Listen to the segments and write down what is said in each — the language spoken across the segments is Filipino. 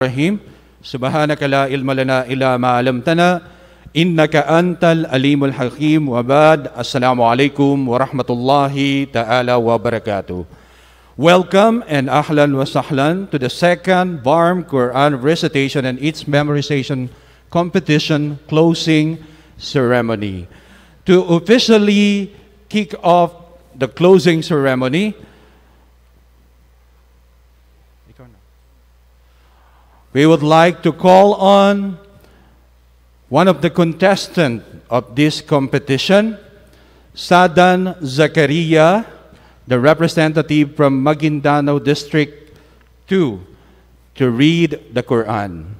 Rahim. Subhanaka la ilma lana ila ma alamtana innaka antal alimul hakim wa ba'd. Assalamu alaikum wa rahmatullahi ta'ala wa barakatuh. Welcome and ahlan wa sahlan to the second BARM Quran recitation and its memorization competition closing ceremony. To officially kick off the closing ceremony, we would like to call on one of the contestants of this competition, Sadan Zakaria, the representative from Magindano District 2, to read the Quran.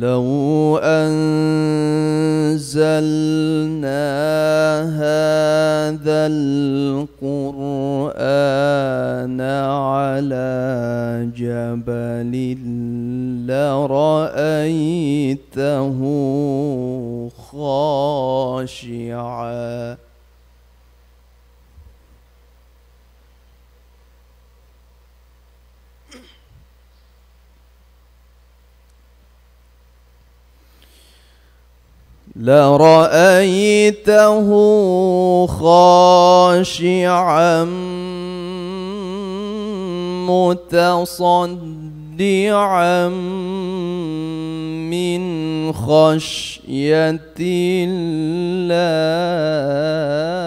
لو أنزلنا هذا القرآن على جبل لرأيته خاشعاً لرأيته خاشعا متصدعا من خشية الله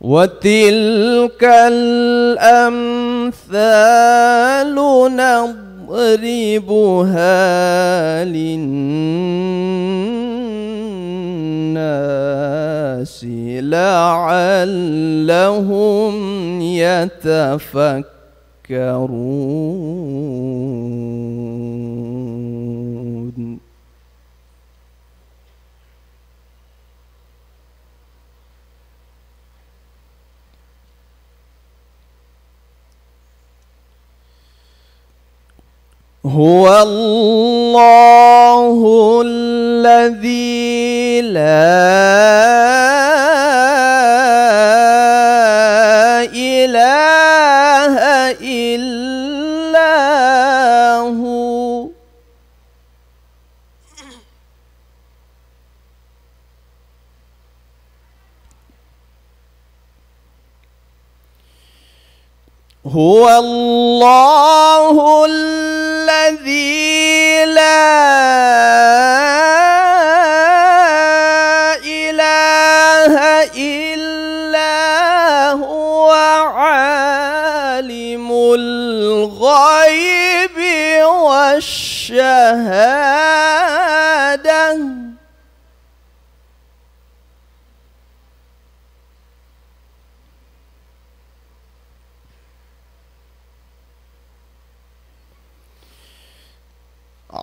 وتلك الأمثال نضربها للناس لعلهم يتفكرون هو الله الذي لا إله إلا هو هو الله الذي الذي لا إله إلا هو عالم الغيب والشهادة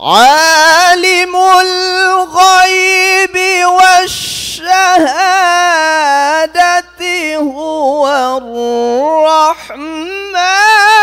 عالم الغيب والشهادة هو الرحمن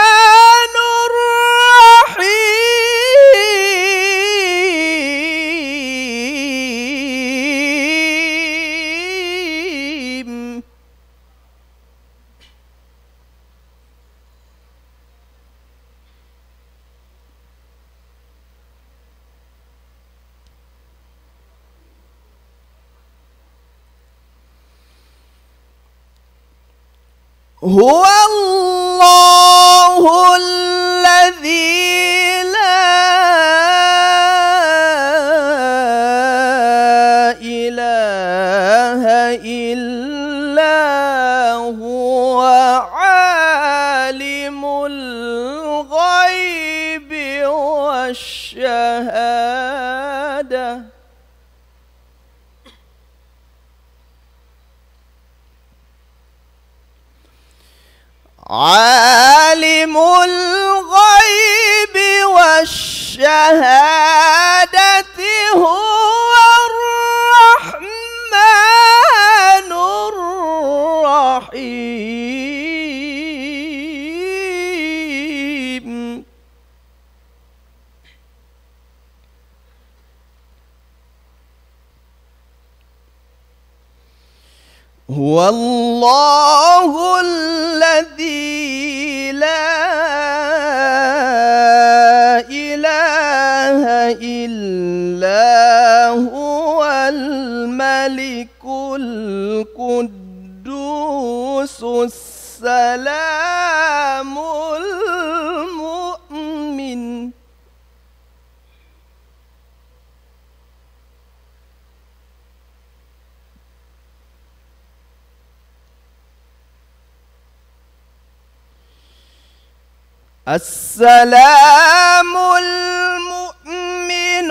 السلام المؤمن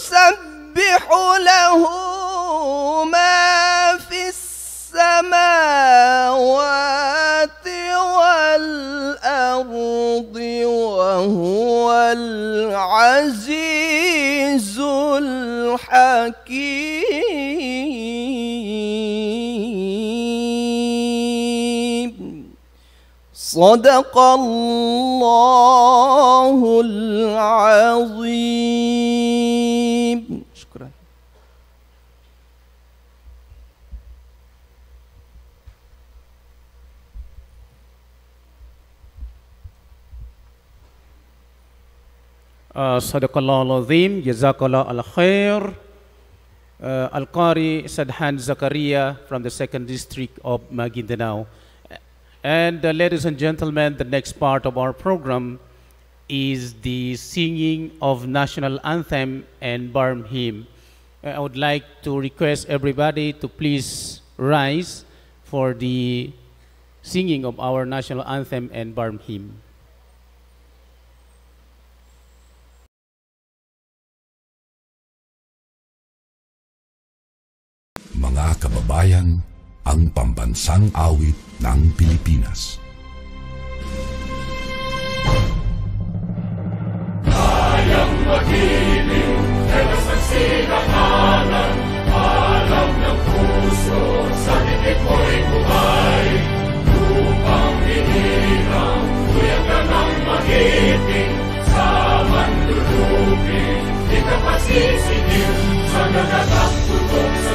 يسبح له ما في السماوات والأرض وهو العزيز الحكيم صدق الله العظيم صدق al العظيم جزاك الله الخير uh, Al-Qari Sadhan Zakaria from the second district of Maguindanao. And uh, ladies and gentlemen, the next part of our program is the singing of national anthem and Barm hymn. Uh, I would like to request everybody to please rise for the singing of our national anthem and Barm hymn. mga kababayan, ang pambansang awit ng Pilipinas. Kayang maghiling, pero sa sinakalan, alam ng puso, sa titik mo'y buhay. Upang hinirang, kuya ka ng magiting, sa manlulupin, di ka pasisigil, sa nagatak tutok sa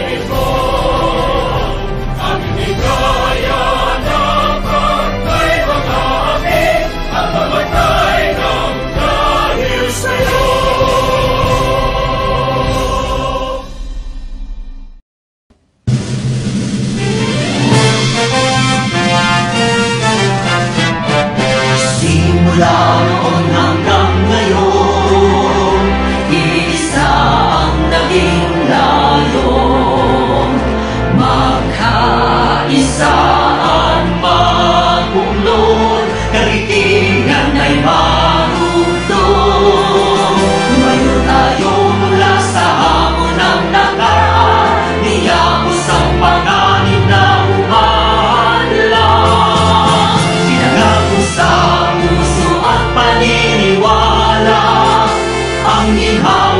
你好。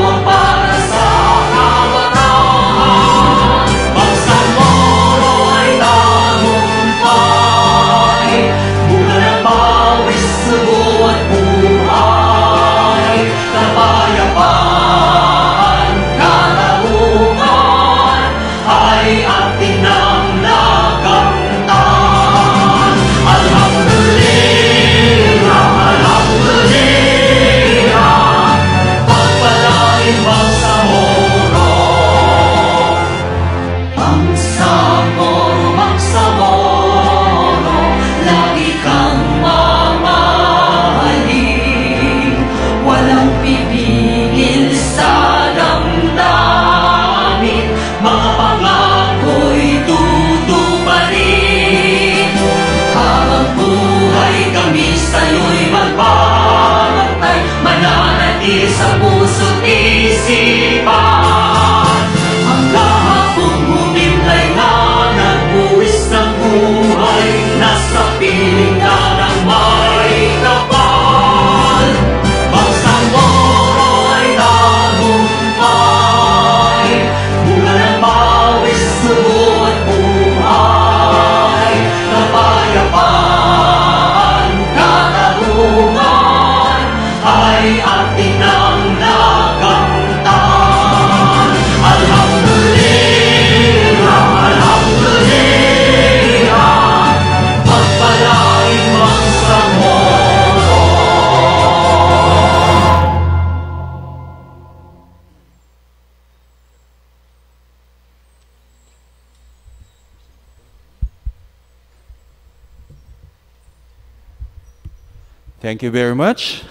Thank you very much.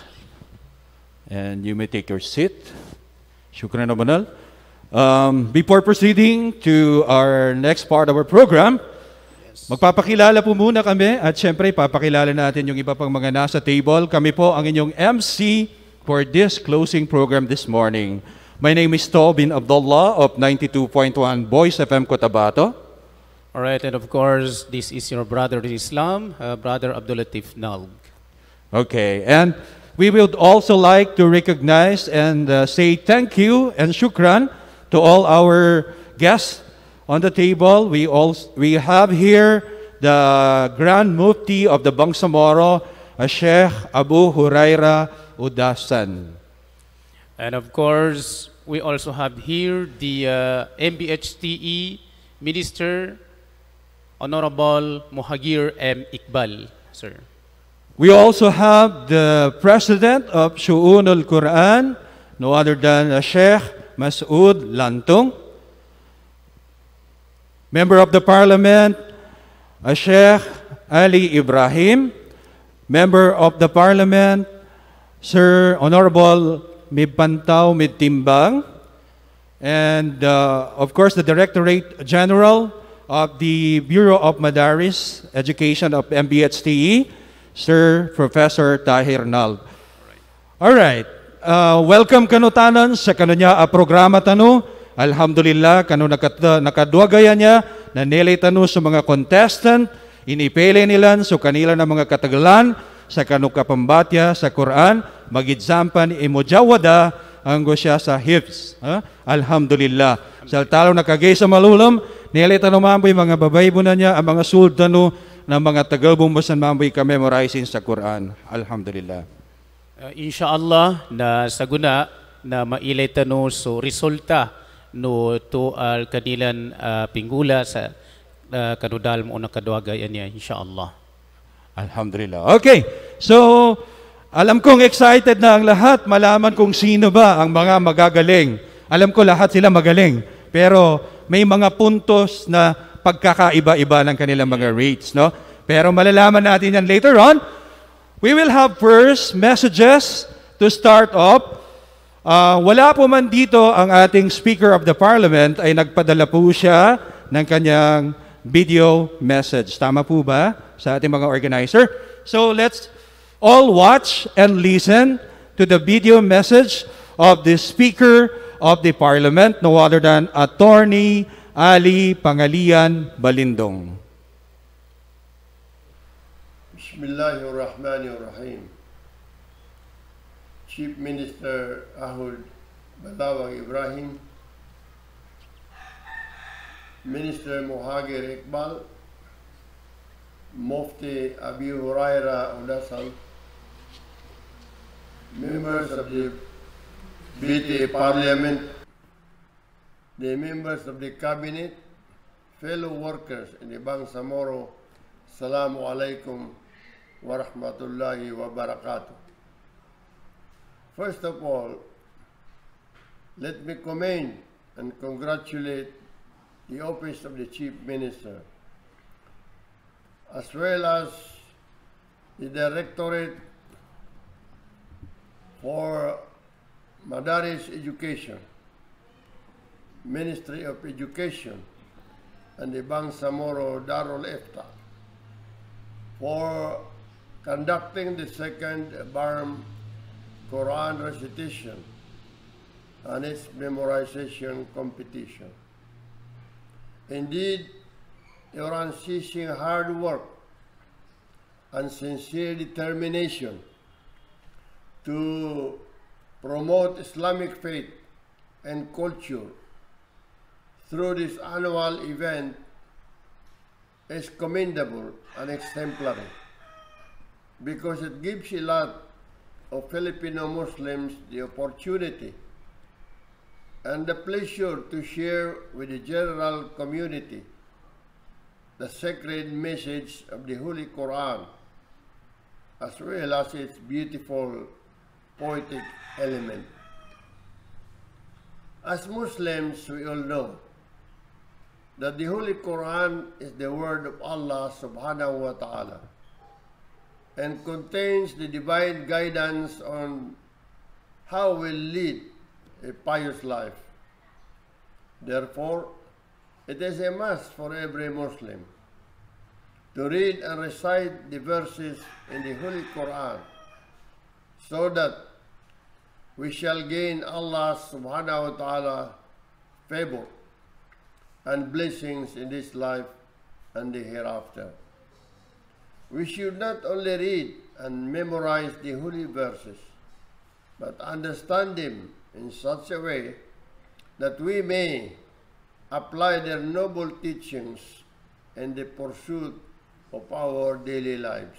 And you may take your seat. Shukran Abanal. Um, before proceeding to our next part of our program, Magpapakilala po muna kami at syempre papakilala natin yung iba pang mga nasa table. Kami po ang inyong MC for this closing program this morning. My name is Tobin Abdullah of 92.1 Boys FM Cotabato. All right, and of course, this is your brother in Islam, uh, Brother Abdulatif Nalb. Okay, and we would also like to recognize and uh, say thank you and shukran to all our guests on the table. We, also, we have here the Grand Mufti of the Bangsamoro, Sheikh Abu Huraira Udasan. And of course, we also have here the uh, MBHTE Minister, Honorable Muhagir M. Iqbal, sir. We also have the president of Shu'un al-Quran, no other than Sheikh Mas'ud Lantong. Member of the Parliament, Sheikh Ali Ibrahim. Member of the Parliament, Sir Honorable Mibpantao Mitimbang. And uh, of course, the Directorate General of the Bureau of Madaris Education of MBHTE, Sir Professor Tahir Nald. All right. Uh, welcome kanutanan sa niya a programa tanu. Alhamdulillah kanu nakat nakadwagaya niya na nilay tanu sa mga contestant inipili nila so kanila na mga katagalan sa kanukapambatya sa Quran magidsampan imojawada anggo siya sa hips. Ha? Alhamdulillah. Sa talo nakagay sa malulom, nilay tanu mga babaybo bunanya niya ang mga sultano na mga tagalbumbas na mamay ka-memorizing sa Quran. Alhamdulillah. Uh, inshallah na saguna na mailay tano so resulta no to al uh, kanilan uh, pinggula sa uh, kanudal mo na kaduagayan niya inshallah. Alhamdulillah. Okay. So alam kong excited na ang lahat malaman kung sino ba ang mga magagaling. Alam ko lahat sila magaling. Pero may mga puntos na pagkakaiba-iba ng kanilang mga rates. No? Pero malalaman natin yan later on. We will have first messages to start up. Uh, ah, wala po man dito ang ating Speaker of the Parliament ay nagpadala po siya ng kanyang video message. Tama po ba sa ating mga organizer? So let's all watch and listen to the video message of the Speaker of the Parliament, no other than Attorney Ali Pangalian Balindong. Bismillahirrahmanirrahim. Chief Minister Ahud Balawag Ibrahim, Minister Muhagir Iqbal, Mufti Abi Huraira Udasal, members of the BTA Parliament, the members of the cabinet, fellow workers in the Bangsamoro, Salamu alaikum wa rahmatullahi wa barakatuh. First of all, let me commend and congratulate the Office of the Chief Minister, as well as the Directorate for Madaris Education Ministry of Education and the Bangsamoro Darul Efta for conducting the second Barm Quran recitation and its memorization competition. Indeed, your unceasing hard work and sincere determination to promote Islamic faith and culture through this annual event is commendable and exemplary because it gives a lot of Filipino Muslims the opportunity and the pleasure to share with the general community the sacred message of the Holy Quran as well as its beautiful poetic element. As Muslims, we all know that the Holy Quran is the word of Allah subhanahu wa ta'ala and contains the divine guidance on how we lead a pious life. Therefore, it is a must for every Muslim to read and recite the verses in the Holy Quran so that we shall gain Allah subhanahu wa ta'ala favor and blessings in this life and the hereafter. We should not only read and memorize the holy verses, but understand them in such a way that we may apply their noble teachings in the pursuit of our daily lives.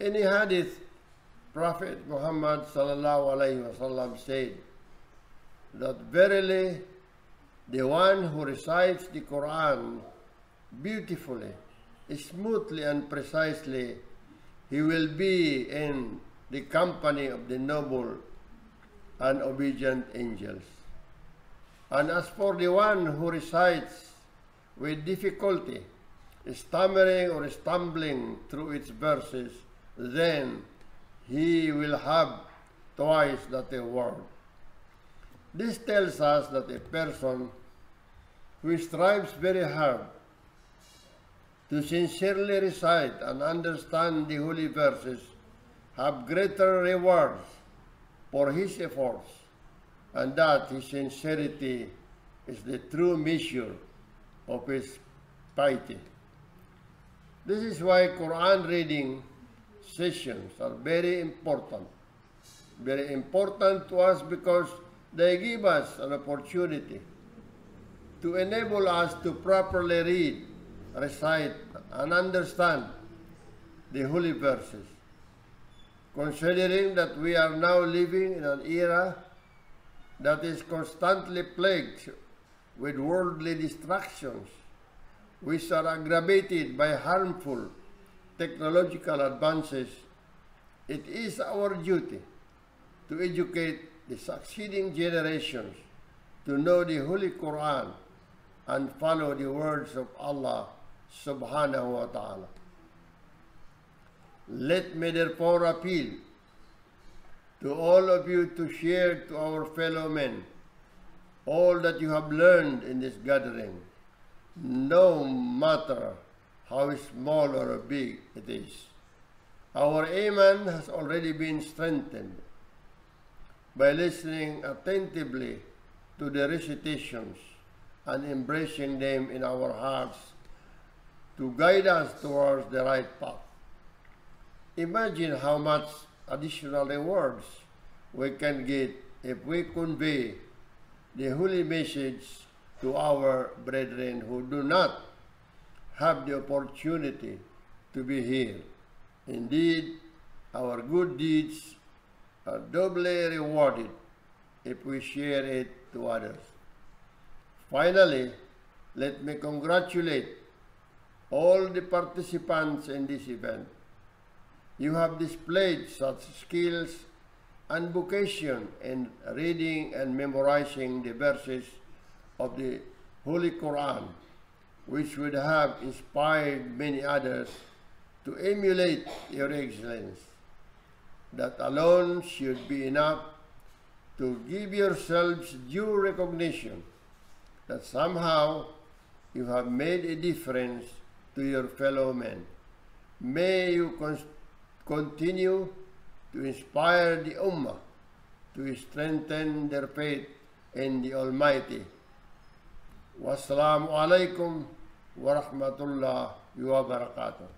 In the hadith, Prophet Muhammad sallallahu wasallam said that verily the one who recites the Quran beautifully, smoothly and precisely, he will be in the company of the noble and obedient angels. And as for the one who recites with difficulty, stammering or stumbling through its verses, then he will have twice that reward. This tells us that a person who strives very hard to sincerely recite and understand the holy verses have greater rewards for his efforts and that his sincerity is the true measure of his piety. This is why Quran reading sessions are very important. Very important to us because they give us an opportunity to enable us to properly read, recite, and understand the holy verses. Considering that we are now living in an era that is constantly plagued with worldly distractions, which are aggravated by harmful technological advances, it is our duty to educate the succeeding generations to know the Holy Quran and follow the words of Allah subhanahu wa ta'ala. Let me therefore appeal to all of you to share to our fellow men all that you have learned in this gathering, no matter how small or big it is. Our iman has already been strengthened by listening attentively to the recitations and embracing them in our hearts to guide us towards the right path. Imagine how much additional rewards we can get if we convey the holy message to our brethren who do not have the opportunity to be here. Indeed, our good deeds are doubly rewarded if we share it to others. Finally, let me congratulate all the participants in this event. You have displayed such skills and vocation in reading and memorizing the verses of the Holy Quran, which would have inspired many others to emulate your excellence that alone should be enough to give yourselves due recognition that somehow you have made a difference to your fellow men. May you con continue to inspire the Ummah to strengthen their faith in the Almighty. Wassalamu alaikum wa rahmatullahi wa barakatuh.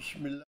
Bismillah.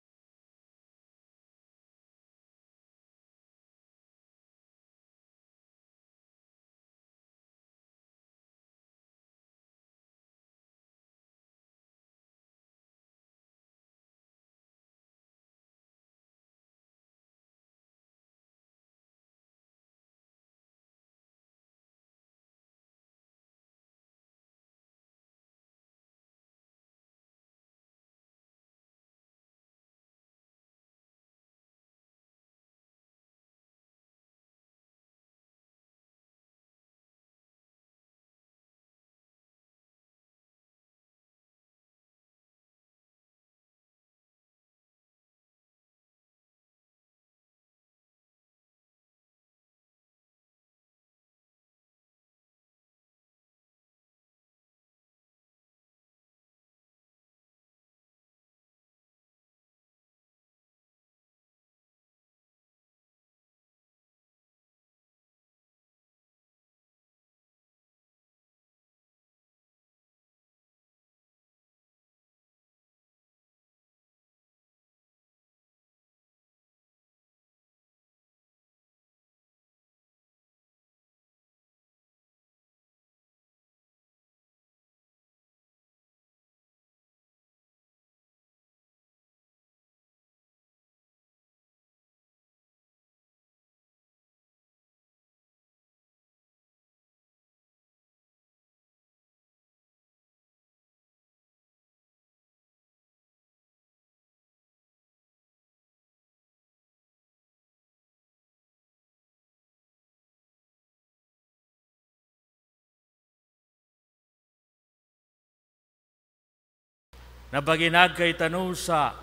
na baginagay kay tanaw sa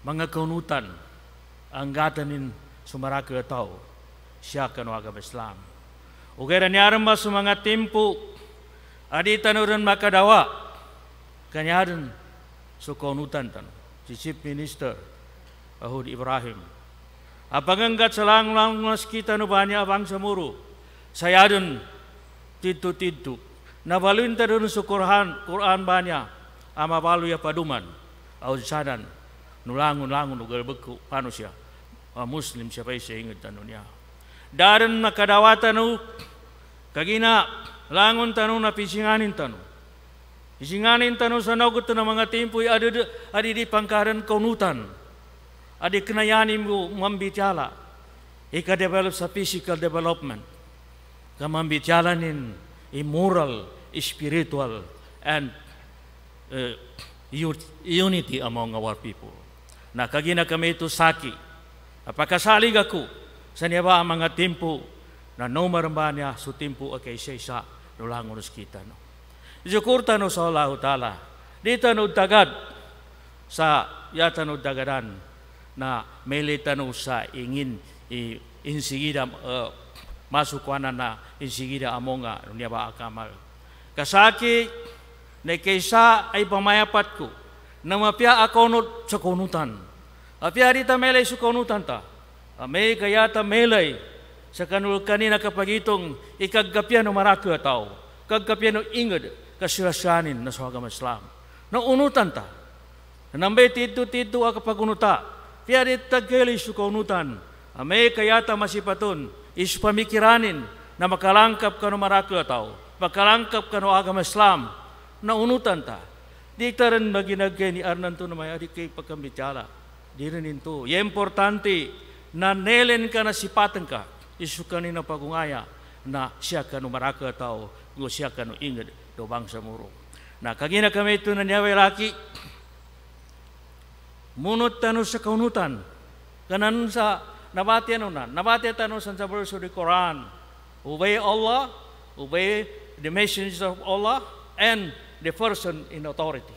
mga kaunutan ang gatanin sumarako ya tao siya kanwagam Islam. Islam. kaya ranyaran ba sa mga timpo adi rin makadawa kanyaran sa kaunutan tanu si Chief Minister Ahud Ibrahim. anggat sa lang-lang kita no banya abang samuru sayadun titu-titu nabalin tanun sa Quran, Quran banya ama balu ya paduman au sanan nulangun-langun ugal beku manusia muslim siapa isi ingat tanunya daran nakadawatanu kagina langun tanu na pisinganin tanu pisinganin tanu sanogut na mga timpuy adi adi di pangkaran kaunutan adi kenayani mo mambitala ika develop sa physical development ka mambicalanin immoral spiritual and uh, unity among our people. kagina kami ito saki. Apakasalig ako sa niya mga timpo na no maramba niya su timpo akay siya isa kita. No. Isukurta no sa Allah Ta'ala. Dita no sa yata no dagadan na melita no sa ingin i, insigida uh, eh, masukwana na insigida amonga niya ba Kasaki na kaysa ay pamayapat ko, na mapya akonot sa konutan. Apya rita melay sa konutan ta. Amay kayata melay sa kanul kanina kapagitong ikagkapya no marakyo tao, kagkapya no ingad, kasirasyanin na sa agama Islam. Naunutan ta. Nambay tito-tito akapagunuta. Kaya rita kailay sa konutan. Amay kayata masipaton, ispamikiranin na makalangkap ka no marakyo tao, makalangkap ka no agama Islam, ನವನುತಂತ diktaran baginagay ni Arnan to na may adikay pagkambitsala. Di rin ito. Yung importante na nelen ka na sipatan ka, isu ka na pagungaya na siya ka numaraka tao, kung siya ka no do bangsa muro. Na kagina kami ito na niyaway laki, munot sa kaunutan, kanan sa nabati ano na, nabati tanu sa verso di Quran, obey Allah, obey the message of Allah, and the person in authority.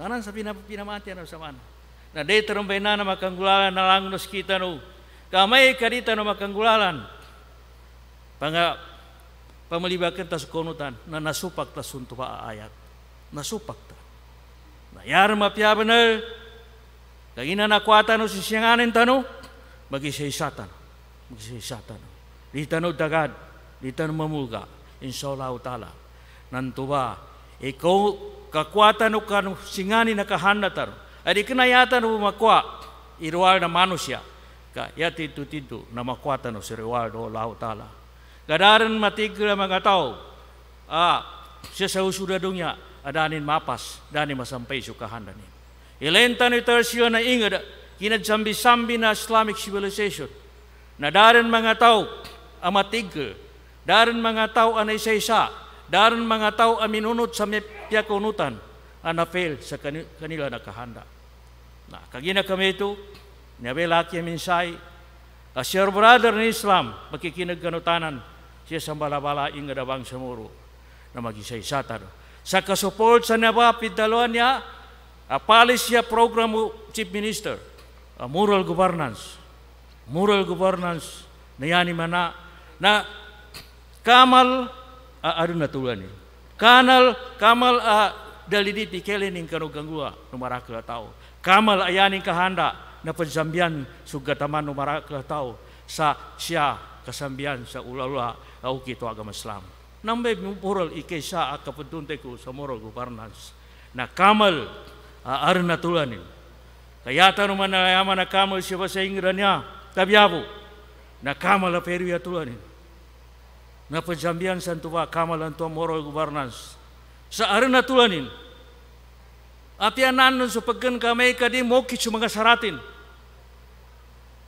Tanan sa pinamati ano sa man. Na day tarumbay na na makanggulalan na lang nos kita no. Kamay kadita na makanggulalan. Panga pamalibakan tas konutan na nasupak tas pa ayat. Nasupak ta. Nayar mapya benar. Kagina na kuatan no sisianganin tanu. satan. Dita no dagad. no mamuga. Insya Allah utala nantuba ikaw kakuatan kan singani nakahanda Adi na yata nu makwa irwal na manusia ka yati tu titu na makwata no sirwal do lau tala gadaran matigla magatau a sesau sudah dunia adanin mapas dani masampai sukahanda ni ilenta ni tersio na ingada kina jambi sambi na islamic civilization na darin mangatau amatiga darin mangatau anay saisa Daran mga tao aminunod sa piyakunutan ang fail sa kanila nakahanda. Na, nah, kagina kami ito, nabelaki minsay, as your brother ni Islam, makikinagkanutanan siya sa balabala ingadabang sa muro na magisaysatan. Sa kasuport sa naba, pidalawan niya, apalis siya programu Chief Minister, a ah, moral governance. Moral governance na yan mana na kamal Ah, aduna tulani kanal kamal a ah, dalidi pikelening kanu ganggua ah, numara ke tau kamal ayaning kahanda na penjambian sugataman numara ke tau sa sia kasambian sa ulala au kito agama Islam nambe mumpurul ike sa akapuntunteku samoro gubernas na kamal a arna tulani kayata numana ya mana kamal siapa seingrania tabiabu na kamal peruya tulani na pajambian santuwa kamalan tua moro governance sa arena tulanin atianan sa pagkan kamay kadi moki sa mga saratin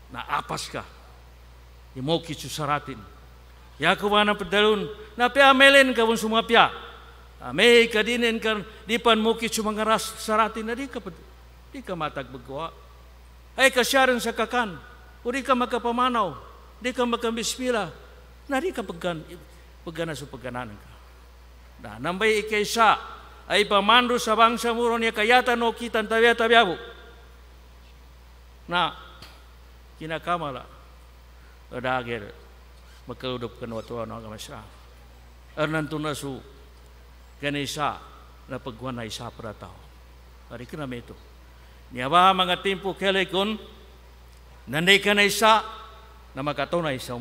na apas ka imoki sa saratin ya na padalun na pia melen kawon sumapia amay kadinen kan dipan moki sa mga ras saratin na di ka di ka matag bagwa ay kasyaran sa kakan uri ka makapamanaw di ka makambismila Nari ka pegan pegana su peganan ka. Da nambai Ikesa, sa ai pamandu sa bangsa muron ya kayata no kitan tabia bu Na kina kamala ada ager maka udup kan watu ka agama sa. tuna su ganesa na peguan ai sa pratao. Ari kena meto. Niaba manga timpo kelekon nanday kanay sa na makatunay sa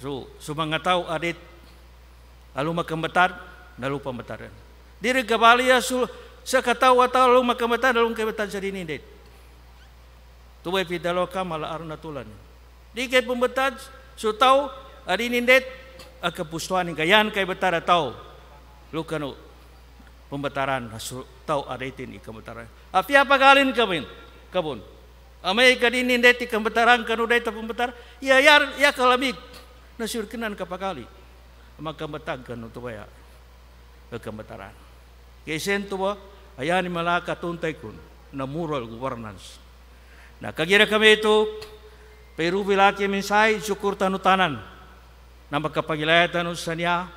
So, sumangataw adit aluma kembetar nalu pembetaran. Diri kebalia ya, sul sekataw atau aluma kembetar lalu kembetar jadi ini dit. Tuwai pidaloka mala aruna tulan. Dikai pembetar sutau adi nindet akapustuan kayan kai betar atau ya, lukanu pembetaran nah, tau aditin ikambetaran. Api ah, apa kalin kabin kabun. Amai kadini nindet ikambetaran kanu dai pembetar. Ya ya ya kalamik nasyurkinan kapakali maka ito baya kakamataran ke to ba ayan ni malaka tuntai kun na moral governance kagira kami itu peru bilaki minsay syukur tanan na magkapagilayatan sa niya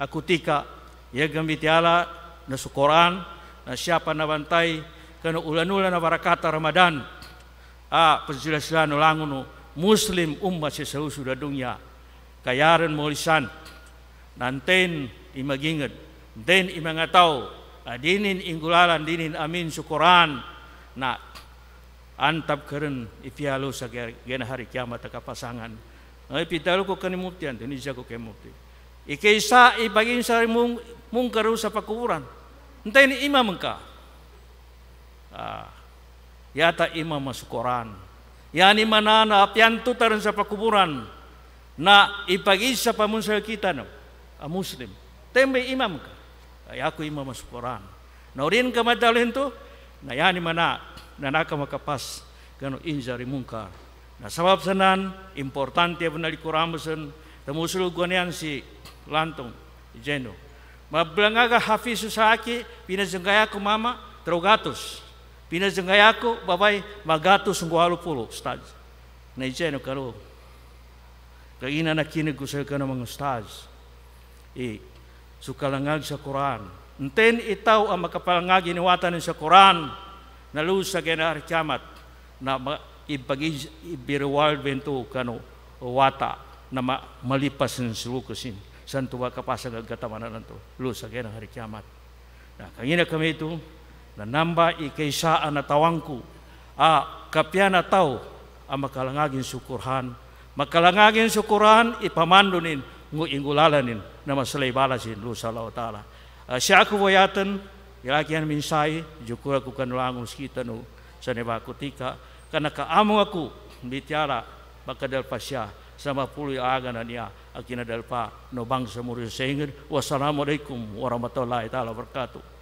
akutika ya na sukoran na siya panabantay kana ulanula na barakata Ramadan a ah, ulangunu Muslim umat sesuatu sudah dunia kayaran mo lisan. Nanten imagingat. Den imangataw. Adinin ah, ingulalan dinin amin syukuran. Na antap keren ipialo sa gena hari kiamat ka pasangan. Ay nah, pitalo ko kanimutian dini siya ko kemuti. Ikaysa ibagin sa mung mung karu sa pakuran. Nanten imam ka. Ah, yata imam masukuran. Yani manana piantu taran sa pakuburan na ipag-isa pa mo sa kita no, a ah, Muslim. Tembe imam ka. Ay ako imam mas Quran. rin ka madalhin to, na yani mana, na naka makapas, gano injari ka. Na sabab sanan, importante ya benar na temusul guanian si lantong, jeno. Mablangaga hafiz aki, pinazengkaya ko mama, trogatos. Pinazengkaya ko, babay, magatos ng walo pulo, stad. Na jeno karo, Kaya ina nakinig ko sa ka ng mga ustaz. I, e, sukalangag sa Quran. Enten itaw ang makapalangag iniwatan sa Quran na luz sa genar kiamat na ibireward bento kano wata na ma, malipas ng sulukusin san tuwa kapasag agkatamanan nanto luz sa genar kiamat. Na kangina kami ito na namba ikaisaan na tawangku a ah, kapya na tao ang makalangagin sukurhan makalangagen syukuran ipamandunin ngu ingulalanin nama selai balasin lu salau taala eh, syaku wayatan ilakian min juku aku kan langus kita nu saneba aku tika karena amu aku bitiara maka delpa pasya sama puluh agana dia akina dal pa no bangsa murid sehingga wassalamualaikum warahmatullahi taala wabarakatuh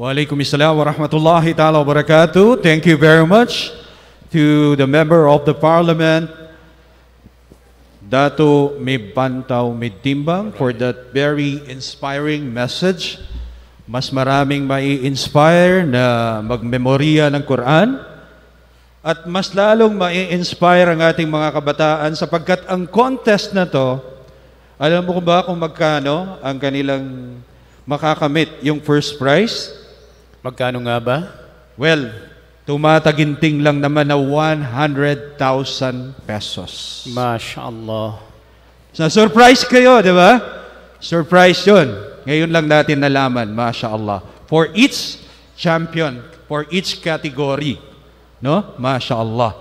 Walaikum assalam wa ta'ala wabarakatuh. Thank you very much to the member of the parliament, Dato Mibantaw Midimbang, for that very inspiring message. Mas maraming mai-inspire na magmemorya ng Quran at mas lalong mai-inspire ang ating mga kabataan sapagkat ang contest na to, alam mo ba kung magkano ang kanilang makakamit yung first prize? Magkano nga ba? Well, tumataginting lang naman na 100,000 pesos. Mashallah. Sa so, surprise kayo, di ba? Surprise yun. Ngayon lang natin nalaman, mashallah. For each champion, for each category. No? Mashallah.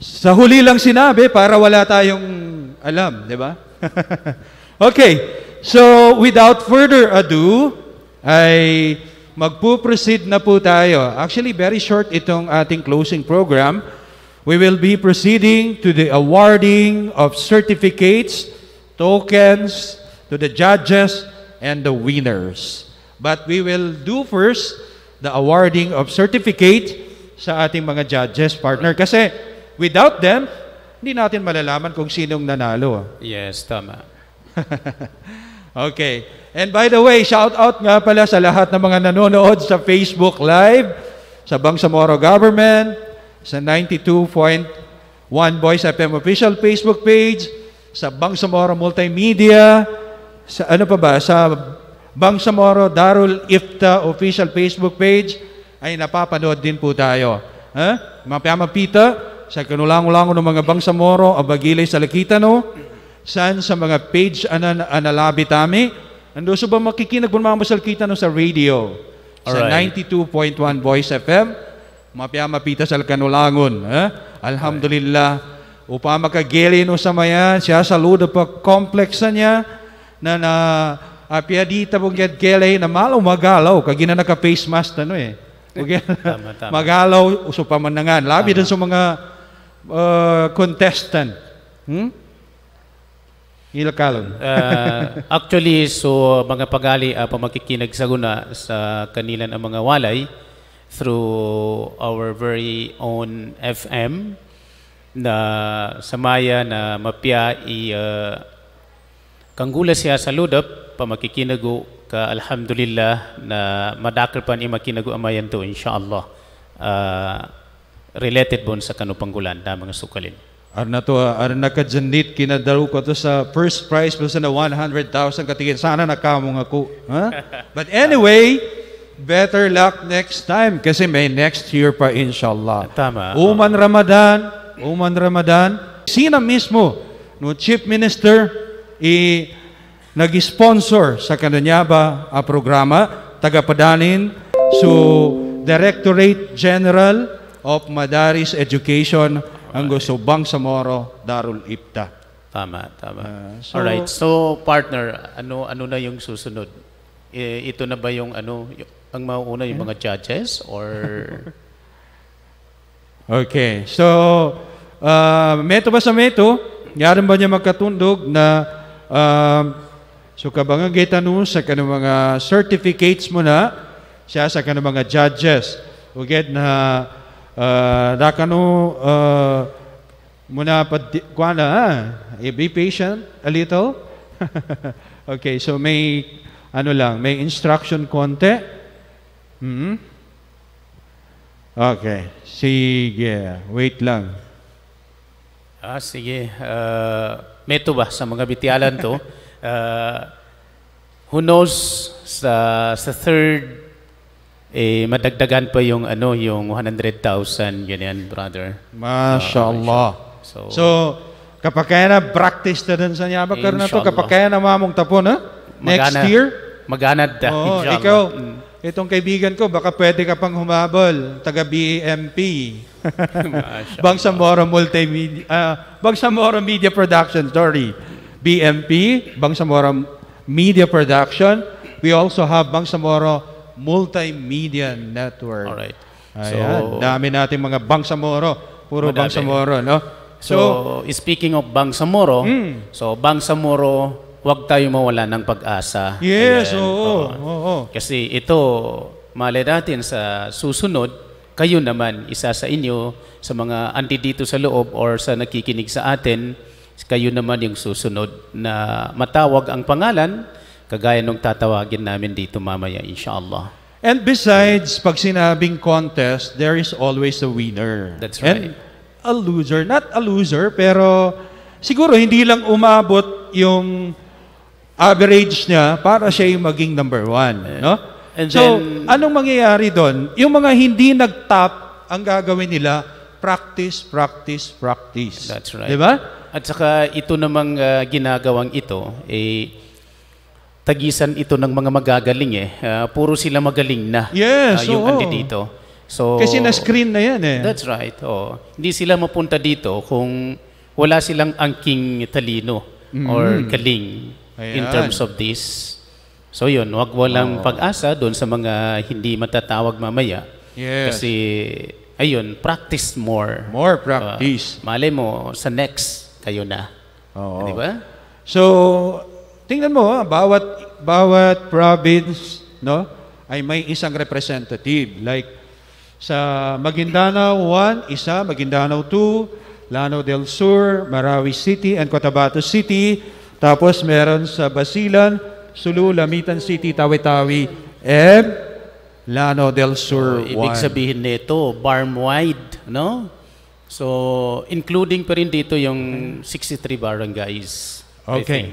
Sa huli lang sinabi para wala tayong alam, di ba? okay. So, without further ado, ay Magpo-proceed na po tayo. Actually, very short itong ating closing program. We will be proceeding to the awarding of certificates, tokens, to the judges, and the winners. But we will do first the awarding of certificate sa ating mga judges, partner. Kasi without them, hindi natin malalaman kung sinong nanalo. Yes, tama. Okay. And by the way, shout out nga pala sa lahat ng mga nanonood sa Facebook Live, sa Bangsamoro Government, sa 92.1 Voice FM official Facebook page, sa Bangsamoro Multimedia, sa ano pa ba, sa Bangsamoro Darul Ifta official Facebook page, ay napapanood din po tayo. Ha? Huh? Mapamapita sa kanulang-ulang ng mga Bangsamoro, sa Abagilay, no? Oh. Saan? Sa mga page anan analabi tami. Ando so ba makikinig mo mamasal kita no sa radio. Sa 92.1 Voice FM. Mapya mapita sa kanulangon. Eh? Alhamdulillah. Upa makagili no sa maya. Siya saludo pa kompleksa niya na na apya dita pong get gele na malaw magalaw kagina naka face mask ano eh. Okay. Magalaw uso pamanangan. Labi din sa mga uh, contestant. Hmm? Ilkalon. uh, actually, so mga pagali uh, pamakikinag sa guna sa kanilan ang mga walay through our very own FM na samaya na mapya i uh, kanggula siya sa ludap pamakikinago ka alhamdulillah na madakarpan i makinago amayan to insyaallah uh, related bon sa kanupanggulan na mga sukalin. Aron na to, aron na kajanit, kinadaro ko to sa first prize basta na 100,000 katingin. Sana nakamong ako. Huh? But anyway, better luck next time kasi may next year pa inshallah. Ah, tama. Uman okay. Ramadan, uman Ramadan. Sina mismo, no chief minister, i nag-sponsor sa Kananyaba a programa, tagapadanin, so Directorate General of Madaris Education ang gusto bang sa moro darul ibta. Tama, tama. Uh, so, All right. So partner, ano ano na yung susunod? E, ito na ba yung ano yung, ang mauuna yung eh? mga judges or Okay. So uh, meto ba sa meto? Yaran ba niya magkatundog na um, so kabangang gitano sa kanang mga certificates mo na siya sa kanang mga judges. Uget na uh, dakano uh, muna pad kuana ah, eh, be patient a little okay so may ano lang may instruction konti mm -hmm. okay sige wait lang ah sige uh, meto ba sa mga bitialan to uh, who knows sa sa third eh, madagdagan pa yung ano yung 100,000 ganyan brother. Mashallah. Ah, so, so kapag kaya na practice na din sa niya ba na to kapag kaya na mamong tapon ha? Next magana, year? Maganad da. Oo, ikaw, mm. itong kaibigan ko, baka pwede ka pang humabol, taga BEMP. Bangsamoro Multimedia, uh, Bangsamoro Media Production, sorry. BMP, Bangsamoro Media Production. We also have Bangsamoro Multimedia Network. All right. so, dami nating mga Bangsamoro. Puro madami. Bangsamoro, no? So, so, speaking of Bangsamoro, mm. so Bangsamoro, huwag tayo mawala ng pag-asa. Yes, Ayan, oo, oo, oo. Kasi ito, mali natin sa susunod, kayo naman, isa sa inyo, sa mga andi dito sa loob or sa nakikinig sa atin, kayo naman yung susunod na matawag ang pangalan Kagaya nung tatawagin namin dito mamaya, inshallah. And besides, pag sinabing contest, there is always a winner. That's right. And a loser, not a loser, pero siguro hindi lang umabot yung average niya para siya yung maging number one. No? And so, then, anong mangyayari doon? Yung mga hindi nag-top, ang gagawin nila, practice, practice, practice. That's right. Di ba? At saka ito namang uh, ginagawang ito, eh, tagisan ito ng mga magagaling eh. Uh, puro sila magaling na yes, uh, yung andi dito. So, Kasi na-screen na yan eh. That's right. Oh. Hindi sila mapunta dito kung wala silang angking talino mm. or kaling Ayan. in terms of this. So yun, wag walang oh. pag-asa doon sa mga hindi matatawag mamaya. Yes. Kasi ayun, practice more. More ah, practice. Uh, malay mo, sa next, kayo na. Oh. Di ba? So, Tingnan mo, bawat, bawat province no, ay may isang representative. Like sa Maguindanao 1, isa, Maguindanao 2, Lano del Sur, Marawi City, and Cotabato City. Tapos meron sa Basilan, Sulu, Lamitan City, Tawi-Tawi, and Lano del Sur so, Ibig sabihin nito, barm-wide, no? So, including pa rin dito yung 63 barangays, okay. I think.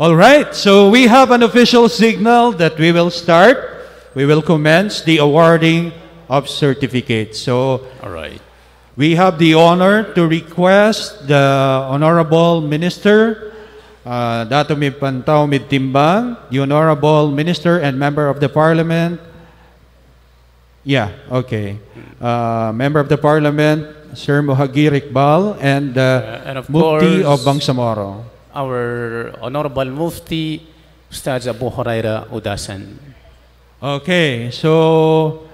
All right, so we have an official signal that we will start. We will commence the awarding of certificates. So, all right. We have the honor to request the Honorable Minister, uh, Dato Mipantao mitimbang, the Honorable Minister and Member of the Parliament. Yeah, okay. Uh, Member of the Parliament, Sir Muhagir Iqbal, and, uh, uh and of Mufti course, of Bangsamoro. our Honorable Mufti, Ustaz Abu Huraira Udasan. Okay, so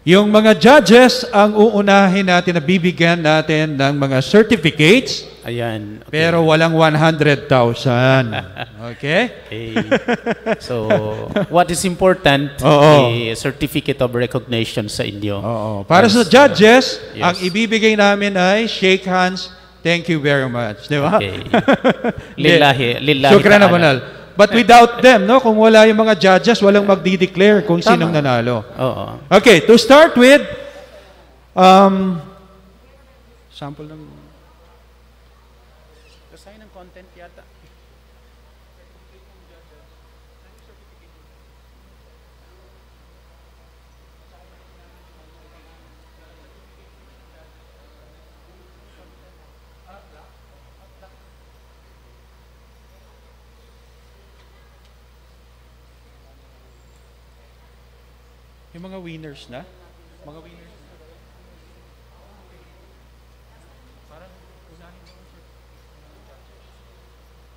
yung mga judges ang uunahin natin na bibigyan natin ng mga certificates. Ayan. Okay. Pero walang 100,000. Okay? okay? So, what is important Oo. ay certificate of recognition sa inyo. Oo. Para yes. sa judges, yes. ang ibibigay namin ay shake hands Thank you very much. Di ba? Okay. lillahi, lillahi Shukran na banal. But without them, no, kung wala yung mga judges, walang magdi-declare kung Tama. sinong nanalo. Oo. Okay, to start with, um, sample ng Yung mga winners na? Mga winners na. Parang unahin mo sir.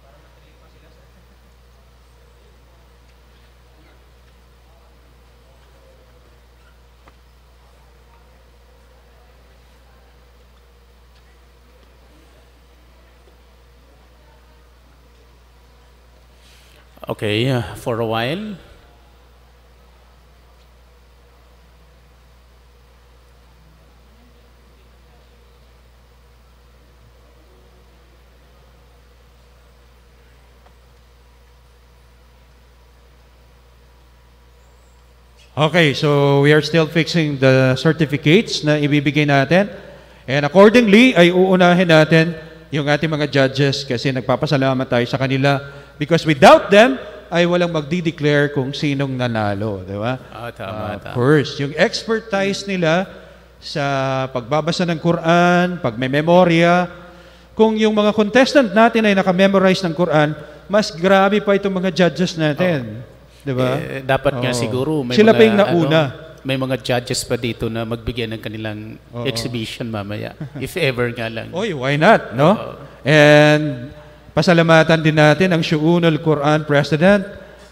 Para matrip pa sila sir. Okay, uh, for a while. Okay, so we are still fixing the certificates na ibibigay natin. And accordingly, ay uunahin natin yung ating mga judges kasi nagpapasalamat tayo sa kanila because without them, ay walang magdi-declare kung sinong nanalo, di ba? Oh, tama, uh, tama. First, yung expertise nila sa pagbabasa ng Quran, pagmememorya, kung yung mga contestant natin ay nakamemorize ng Quran, mas grabe pa itong mga judges natin. Oh. Diba? Eh, dapat nga Oo. siguro may Sila mga, ano, nauna. Ano, may mga judges pa dito na magbigay ng kanilang Oo. exhibition mamaya. if ever nga lang. Oy, why not, no? Oo. And pasalamatan din natin ang Shuunul Quran President,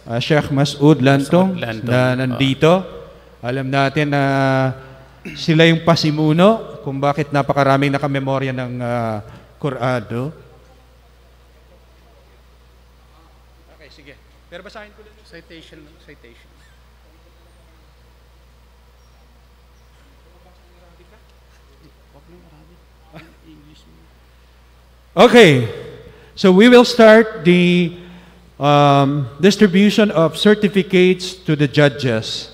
uh, Sheikh Masud Lantong, Masud Lantong. na nandito. Alam natin na sila yung pasimuno kung bakit napakaraming nakamemorya ng uh, Quran, no? Okay, sige. Pero basahin ko citation, citation. Okay, so we will start the um, distribution of certificates to the judges.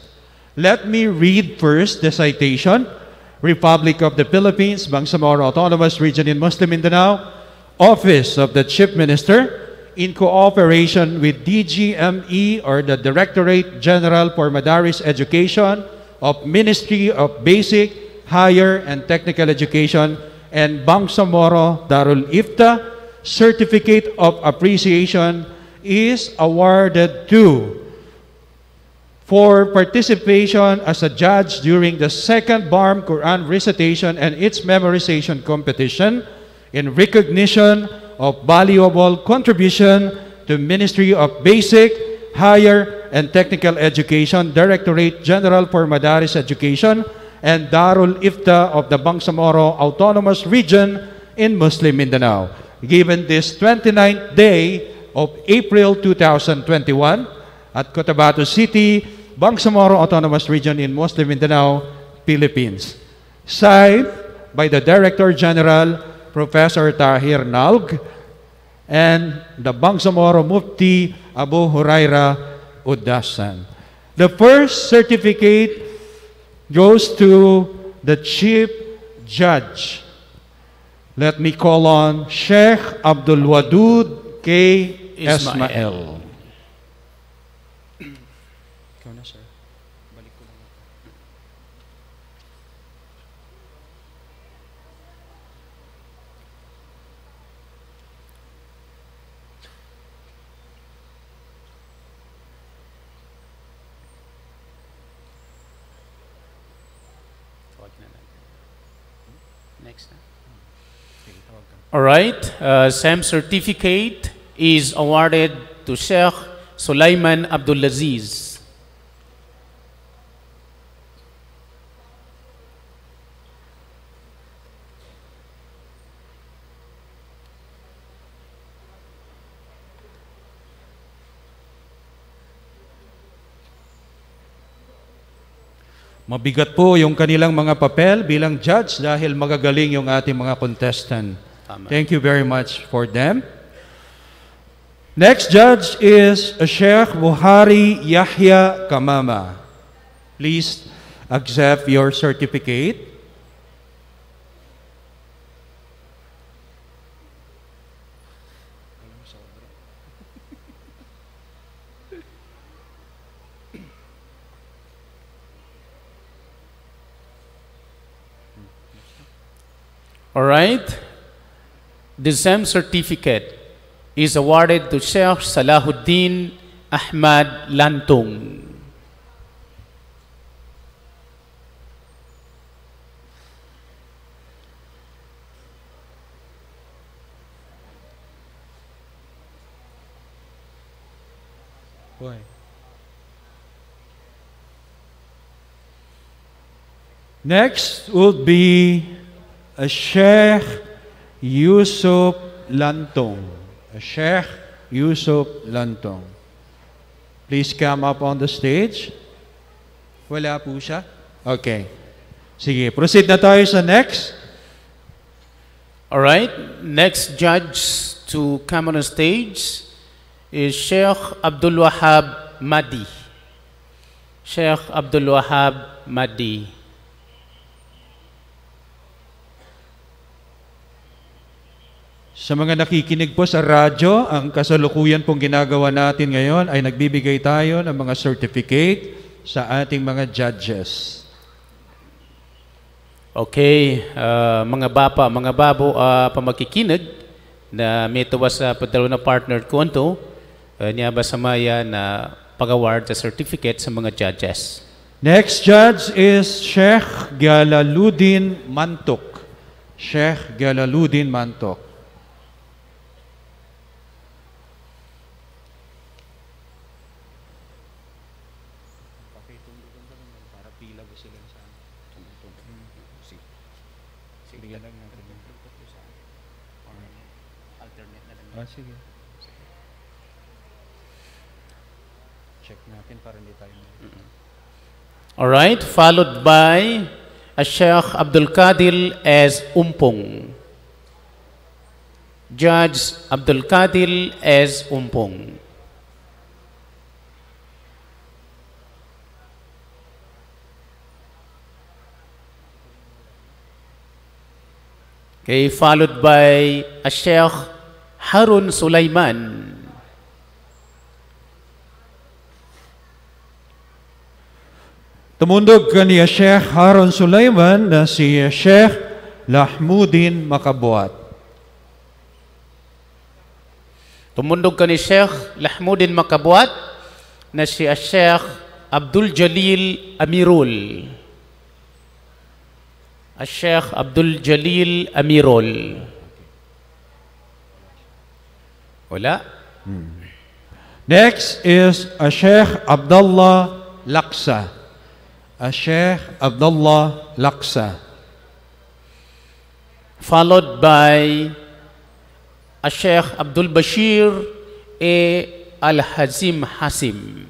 Let me read first the citation. Republic of the Philippines, Bangsamoro Autonomous Region in Muslim Mindanao, Office of the Chief Minister, in cooperation with DGME or the Directorate General for Madaris Education of Ministry of Basic, Higher and Technical Education and Bangsamoro Darul Ifta Certificate of Appreciation is awarded to for participation as a judge during the second BARM Quran recitation and its memorization competition in recognition of valuable contribution to Ministry of Basic, Higher, and Technical Education, Directorate General for Madaris Education, and Darul Ifta of the Bangsamoro Autonomous Region in Muslim Mindanao. Given this 29th day of April 2021 at Cotabato City, Bangsamoro Autonomous Region in Muslim Mindanao, Philippines. Signed by the Director General Professor Tahir Nalg, and the Bangsamoro Mufti Abu Huraira Udasan. The first certificate goes to the chief judge. Let me call on Sheikh Abdul Wadud K. Ismail. Ismail. All right, uh, SAM certificate is awarded to Sheikh Sulaiman Abdulaziz. Mabigat po yung kanilang mga papel bilang judge dahil magagaling yung ating mga contestant. Tama. Thank you very much for them. Next judge is Sheikh Buhari Yahya Kamama. Please accept your certificate. All right. The same certificate is awarded to Sheikh Salahuddin Ahmad Lantung. Next would be a Sheikh Yusuf Lantong. Sheikh Yusuf Lantong. Please come up on the stage. Wala po siya? Okay. Sige, proceed na tayo sa next. All right. Next judge to come on the stage is Sheikh Abdul Wahab Madi. Sheikh Abdul Wahab Madi. Sa mga nakikinig po sa radyo, ang kasalukuyan pong ginagawa natin ngayon ay nagbibigay tayo ng mga certificate sa ating mga judges. Okay, uh, mga bapa, mga babo, uh, pamakikinig na may tuwa sa uh, padalo na partner ko ito, uh, niya ba sa maya na pag-award sa certificate sa mga judges. Next judge is Sheikh Galaluddin Mantok. Sheikh Galaluddin Mantok. All right, followed by Sheikh Abdul Qadir as Umpung. Judge Abdul Qadir as Umpung. Okay, followed by Sheikh Harun Sulaiman. Tumundog ya Syekh Harun Sulaiman na si Sheikh Lahmudin Makabuat. Tumundog ya Syekh Lahmudin Makabuat na ya si Sheikh Abdul Jalil Amirul. Syekh Abdul Jalil Amirul. Wala? Ya hmm. Next is ya Syekh Abdullah Laksa. Sheikh Abdullah Laksa. Followed by Sheikh Abdul Bashir A. Al Hazim Hasim.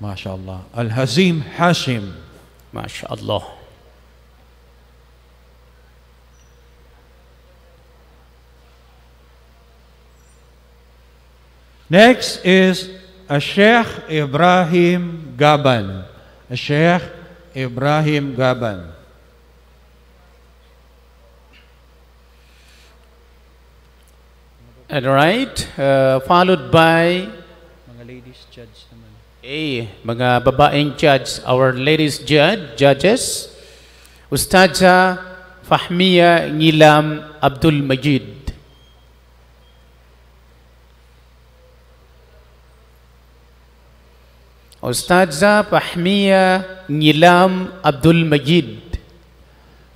MashaAllah. Al Hazim Hasim. MashaAllah. Next is Sheikh Ibrahim Gaban. Sheikh Ibrahim Gaban. All right, uh, followed by mga ladies judge naman. Eh, mga babaeng judge, our ladies judge, judges, Ustadza Fahmiya Ngilam Abdul Majid. Ustaza Pahmiya Nilam Abdul Majid.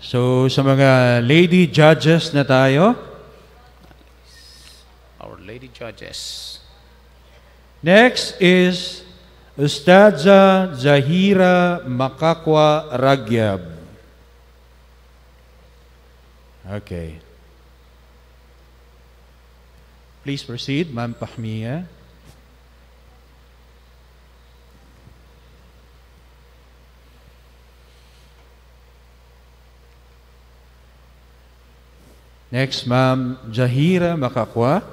So sa mga lady judges na tayo. Our lady judges. Next is Ustaza Zahira Makakwa Ragyab. Okay. Please proceed, Ma'am Pahmiya. Next, Ma'am Jahira Makakwa.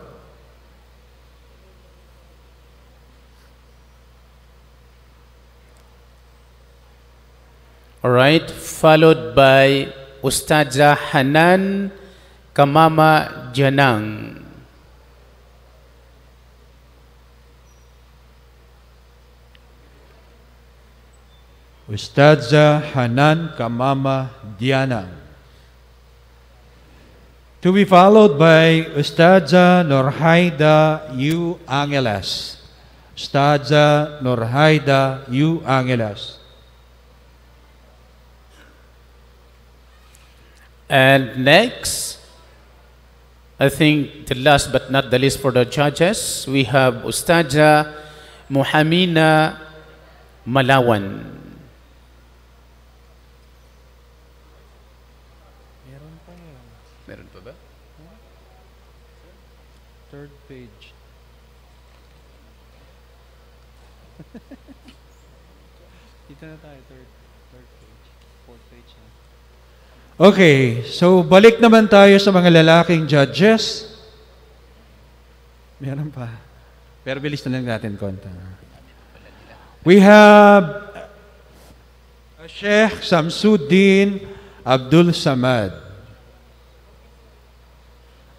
Alright, followed by Ustazah Hanan Kamama Janang. Ustazah Hanan Kamama Dianang. to be followed by Ustadza Norhaida U. Angeles. Ustadza Norhaida U. Angeles. And next, I think the last but not the least for the judges, we have Ustadza Muhammina Malawan. Okay, so balik naman tayo sa mga lalaking judges. Meron pa. Pero bilis na lang natin konta. We have a Sheikh Samsuddin Abdul Samad.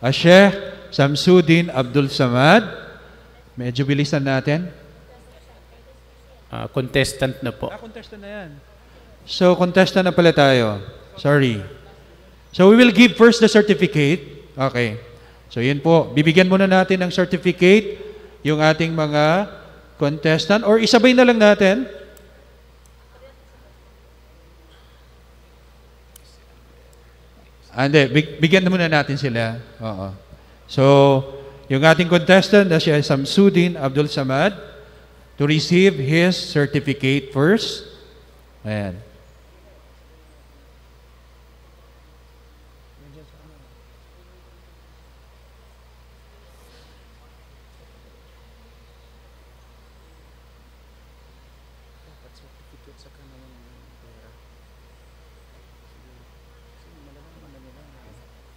A Sheikh Samsuddin Abdul Samad. Medyo bilisan natin. Uh, contestant na po. Ah, contestant na yan. So, contestant na pala tayo. Sorry. So we will give first the certificate. Okay. So yun po, bibigyan muna natin ng certificate yung ating mga contestant or isabay na lang natin. Ande, ah, big, bigyan muna natin sila. Oo. So, yung ating contestant na siya Samsudin Abdul Samad to receive his certificate first. Ayan.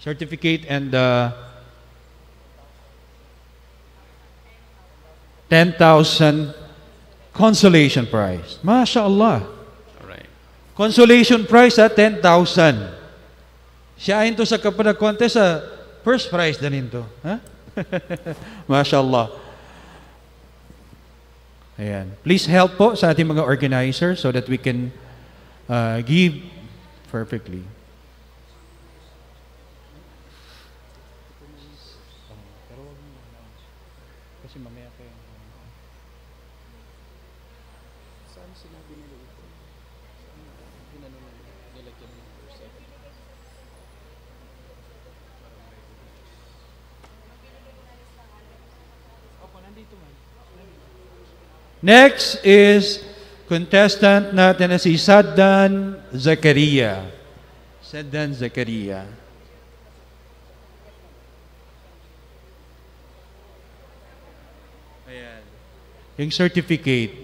certificate and uh, 10,000 consolation prize. MashaAllah. Alright. Consolation prize at ah, 10,000. Siya into sa kapada contest sa first prize na nito. Huh? Allah. Ayan. Please help po sa ating mga organizers so that we can uh, give perfectly. Next is contestant natin na si Saddan Zakaria. Saddan Zakaria. Ayan. Yung certificate.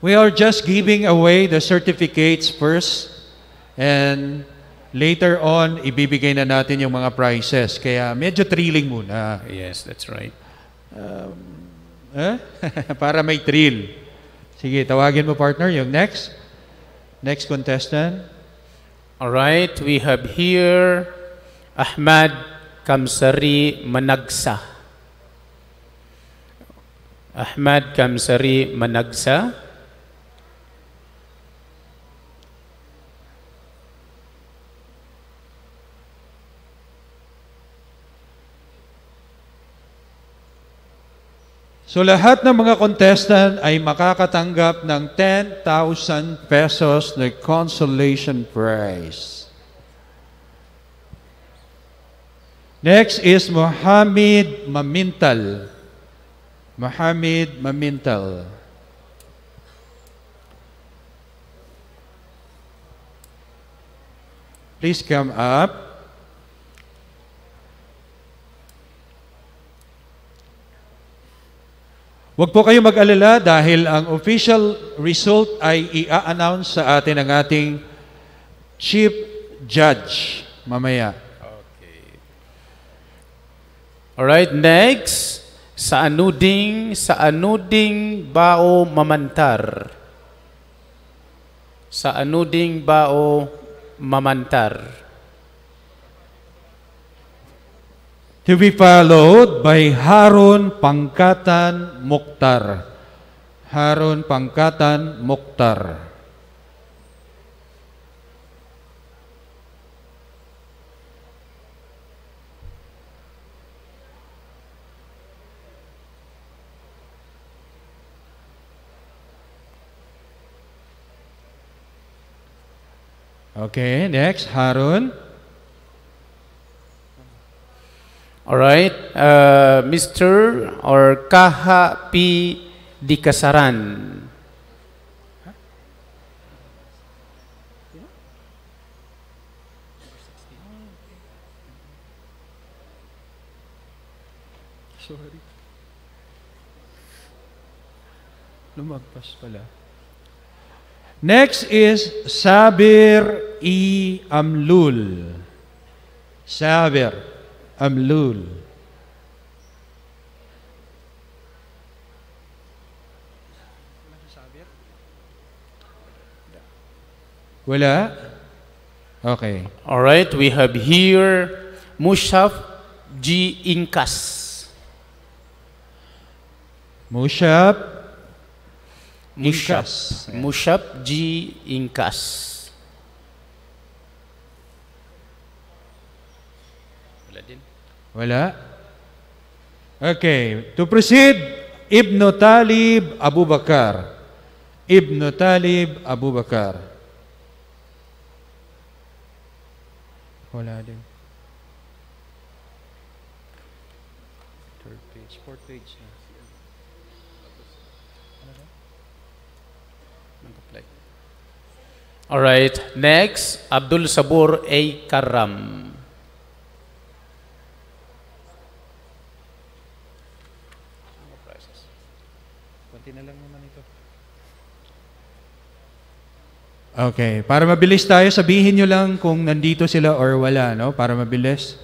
We are just giving away the certificates first and Later on, ibibigay na natin yung mga prices. Kaya medyo thrilling muna. Yes, that's right. Um, eh? Para may thrill. Sige, tawagin mo partner yung next. Next contestant. All right, we have here Ahmad Kamsari Managsa. Ahmad Kamsari Managsa. So lahat ng mga contestant ay makakatanggap ng 10,000 pesos na consolation prize. Next is Muhammad Mamintal. Muhammad Mamintal. Please come up. Huwag po kayong mag-alala dahil ang official result ay i-announce sa atin ng ating chief judge mamaya. Okay. All right, next. Sa anuding, sa anuding bao mamantar? Sa anuding bao mamantar? to be followed by Harun Pangkatan Mukhtar. Harun Pangkatan Mukhtar. Oke, okay, next Harun. All right? Uh, Mr. or Kaha P. Dikasaran. Sorry. Lumagpas pala. Next is Sabir E. Amlul. Sabir. Amlul. Wala? Okay. All right, we have here Mushaf G. Inkas. Mushaf Inkas. Mushaf G. Inkas. Wala? Okay. To proceed, Ibn Talib Abu Bakar. Ibn Talib Abu Bakar. Wala din. Third page, fourth page. All right. Next, Abdul Sabur A. Karam. Okay, para mabilis tayo, sabihin nyo lang kung nandito sila or wala, no? Para mabilis.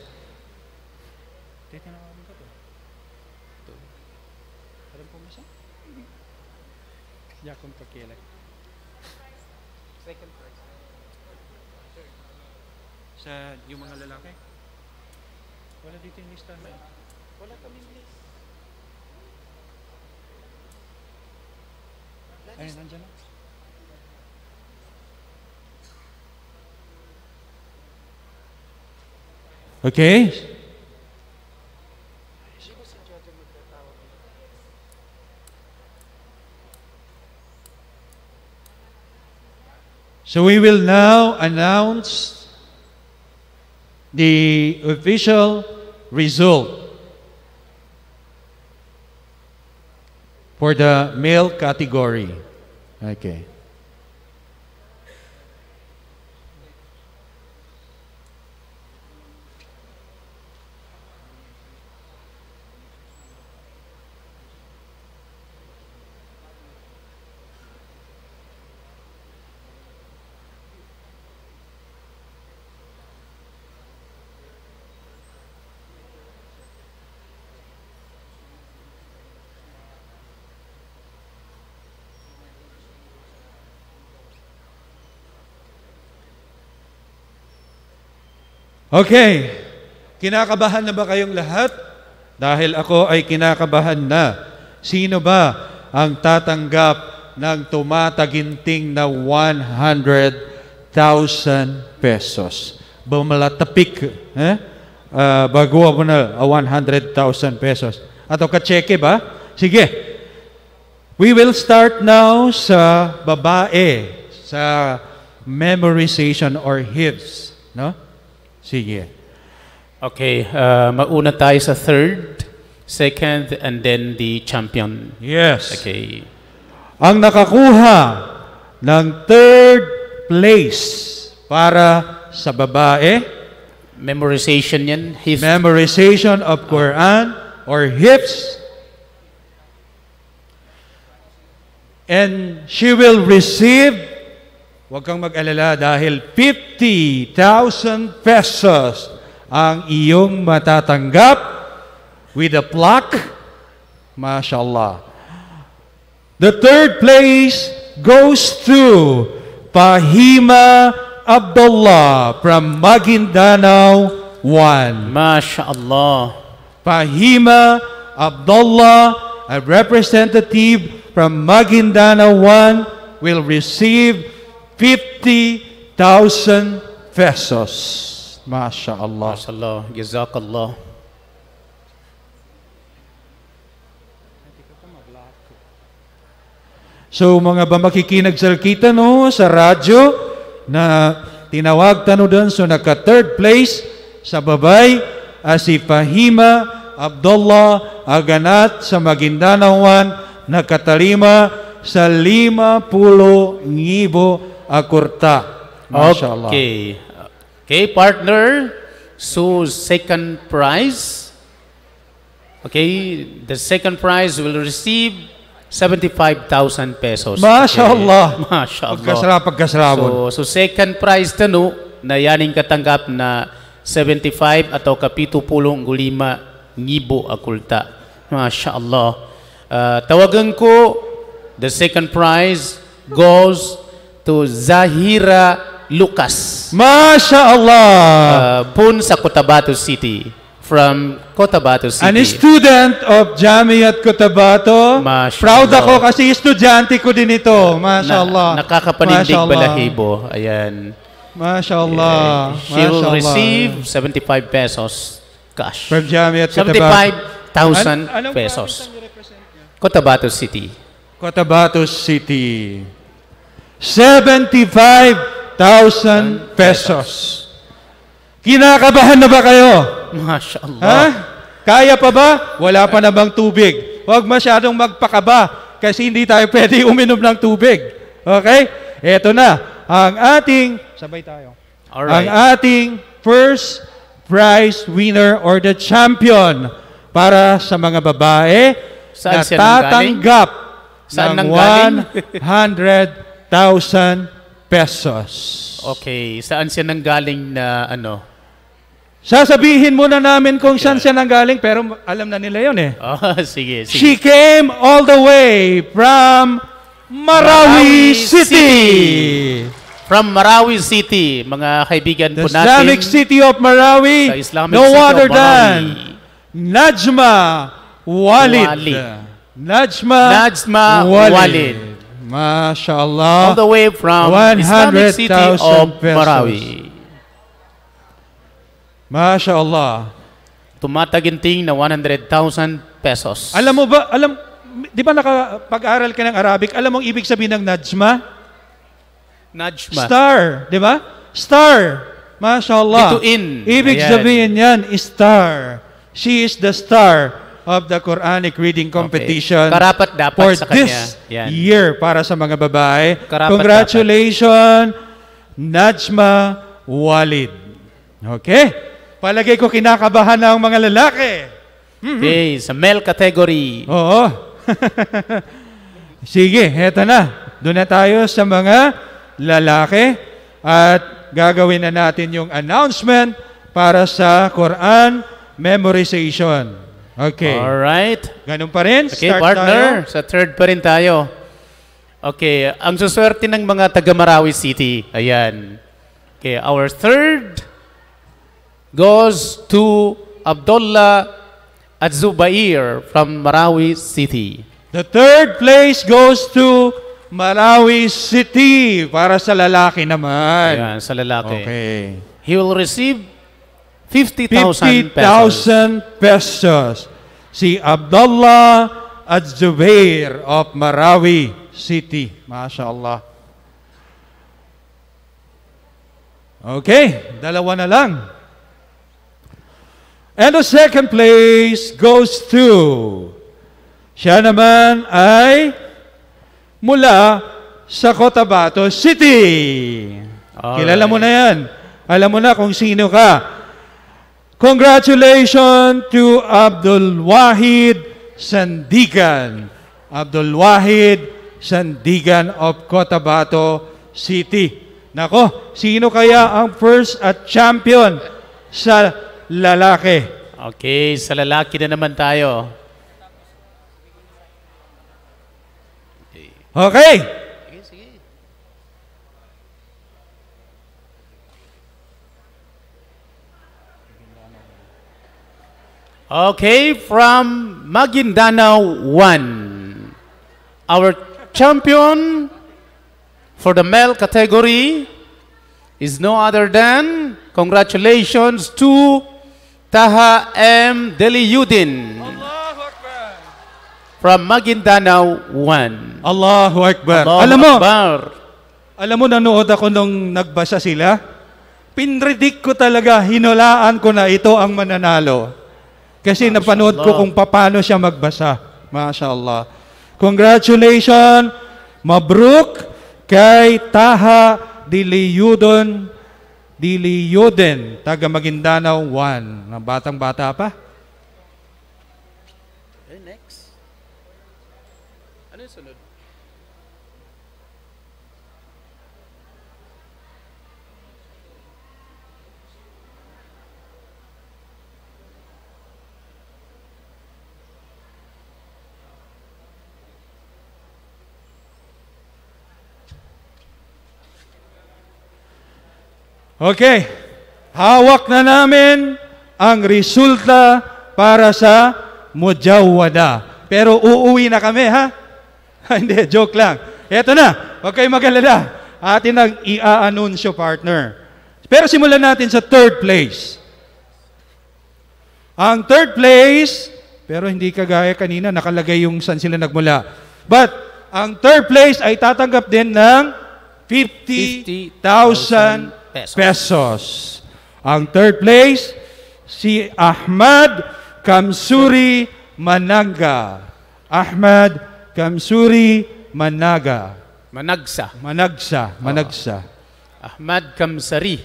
Okay? So we will now announce the official result for the male category. Okay. Okay. Kinakabahan na ba kayong lahat? Dahil ako ay kinakabahan na. Sino ba ang tatanggap ng tumataginting na 100,000 pesos? Bumalatapik. Eh? Uh, ah, bago mo na 100,000 ah, pesos. Ato kacheke ba? Sige. We will start now sa babae, sa memorization or hifs. No? Sige. Okay, uh, mauna tayo sa third, second, and then the champion. Yes. Okay. Ang nakakuha ng third place para sa babae. Memorization yan. Hifth. Memorization of Quran or Hifz. And she will receive Huwag kang mag-alala dahil 50,000 pesos ang iyong matatanggap with a plaque. Mashallah. The third place goes to Fahima Abdullah from Maguindanao 1. Mashallah. Fahima Abdullah, a representative from Maguindanao 1, will receive 50,000 pesos. Masya Allah. Masya Allah. Jazakallah. So mga ba makikinig sa kita no sa radyo na tinawag tano doon so naka third place sa babay uh, si Fahima Abdullah Aganat sa Maguindanao 1 nakatalima sa 50 ngibo a kurta. MashaAllah. Okay. Okay, partner. So, second prize. Okay, the second prize will receive 75,000 pesos. MashaAllah. Okay. MashaAllah. Pagkasarap, pagkasarabon. So, so, second prize tano na yaning katanggap na 75 atau kapitupulong gulima ngibo akulta. MashaAllah. Uh, ah, tawagan ko, the second prize goes to Zahira Lucas. Masha Allah. Uh, Pun sa Cotabato City. From Cotabato City. An student of Jamiat Cotabato. Masha Proud Allah. ako kasi estudyante ko din ito. Masha na, Allah. Nakakapanindig balahibo. Ayan. Masha Allah. Yeah. She Masha will Allah. receive 75 pesos cash. From Jamiat Cotabato. 75,000 pesos. Cotabato City. Cotabato City. 75,000 pesos. Kinakabahan na ba kayo? Masya Ha? Kaya pa ba? Wala pa na bang tubig? Huwag masyadong magpakaba kasi hindi tayo pwede uminom ng tubig. Okay? Ito na. Ang ating, sabay tayo. Alright. Ang ating first prize winner or the champion para sa mga babae Saan na tatanggap Saan ng 100 pesos. Okay, saan siya nanggaling na ano? Sasabihin muna namin kung saan siya nanggaling, pero alam na nila yon eh. Oh, sige, sige. She came all the way from Marawi, Marawi City. City. From Marawi City, mga kaibigan the po natin. Islamic City of Marawi, Islamic no City other than Najma Walid. Walid. Najma, Najma Walid. Walid. MashaAllah. All the way from Islamic city of Marawi. MashaAllah. Tumataginting na 100,000 pesos. Alam mo ba, alam, di ba nakapag-aral ka ng Arabic, alam mo ang ibig sabihin ng najma? Najma. Star, di ba? Star. MashaAllah. Dituin. Ibig Ayan. sabihin yan, star. She is the star of the Quranic Reading Competition okay. Karapat dapat for sa kanya. Yan. year para sa mga babae. Karapat Congratulations, dapat. Najma Walid. Okay? Palagay ko kinakabahan na ang mga lalaki. Mm-hmm. Okay, sa male category. Oo. Sige, heto na. Doon na tayo sa mga lalaki at gagawin na natin yung announcement para sa Quran memorization. Okay. All right. Ganun pa rin. Okay, Start partner. Tayo. Sa third pa rin tayo. Okay, ang suswerte ng mga taga Marawi City. Ayan. Okay, our third goes to Abdullah at Zubair from Marawi City. The third place goes to Marawi City para sa lalaki naman. Ayan, sa lalaki. Okay. He will receive 50,000 pesos. 50,000 pesos. Si Abdullah Adzubair of Marawi City. Masya Allah. Okay, dalawa na lang. And the second place goes to, siya naman ay mula sa Cotabato City. All Kilala mo na yan. Alam mo na kung sino ka. Congratulations to Abdul Wahid Sandigan. Abdul Wahid Sandigan of Cotabato City. Nako, sino kaya ang first at champion sa lalaki? Okay, sa lalaki na naman tayo. Okay. Okay, from Maguindanao 1, our champion for the male category is no other than, congratulations to Taha M. Deliuddin from Maguindanao 1. Allahu Akbar. Allahu alam mo, Akbar. alam mo, nanood ako nung nagbasa sila. Pinredict ko talaga, hinulaan ko na ito ang mananalo. Kasi Masha napanood Allah. ko kung paano siya magbasa. Masha Allah. Congratulations, mabruk kay Taha Diliyudon Diliyuden, taga Maguindanao 1. Batang-bata pa. Okay. Hawak na namin ang resulta para sa Mujawada. Pero uuwi na kami, ha? Hindi, joke lang. Eto na. Huwag kayong magalala. Atin ang i-anunsyo, partner. Pero simulan natin sa third place. Ang third place, pero hindi kagaya kanina, nakalagay yung saan sila nagmula. But, ang third place ay tatanggap din ng 50,000 pesos. pesos. Ang third place, si Ahmad Kamsuri Managa. Ahmad Kamsuri Managa. Managsa. Managsa. Managsa. Oh. Ahmad Kamsari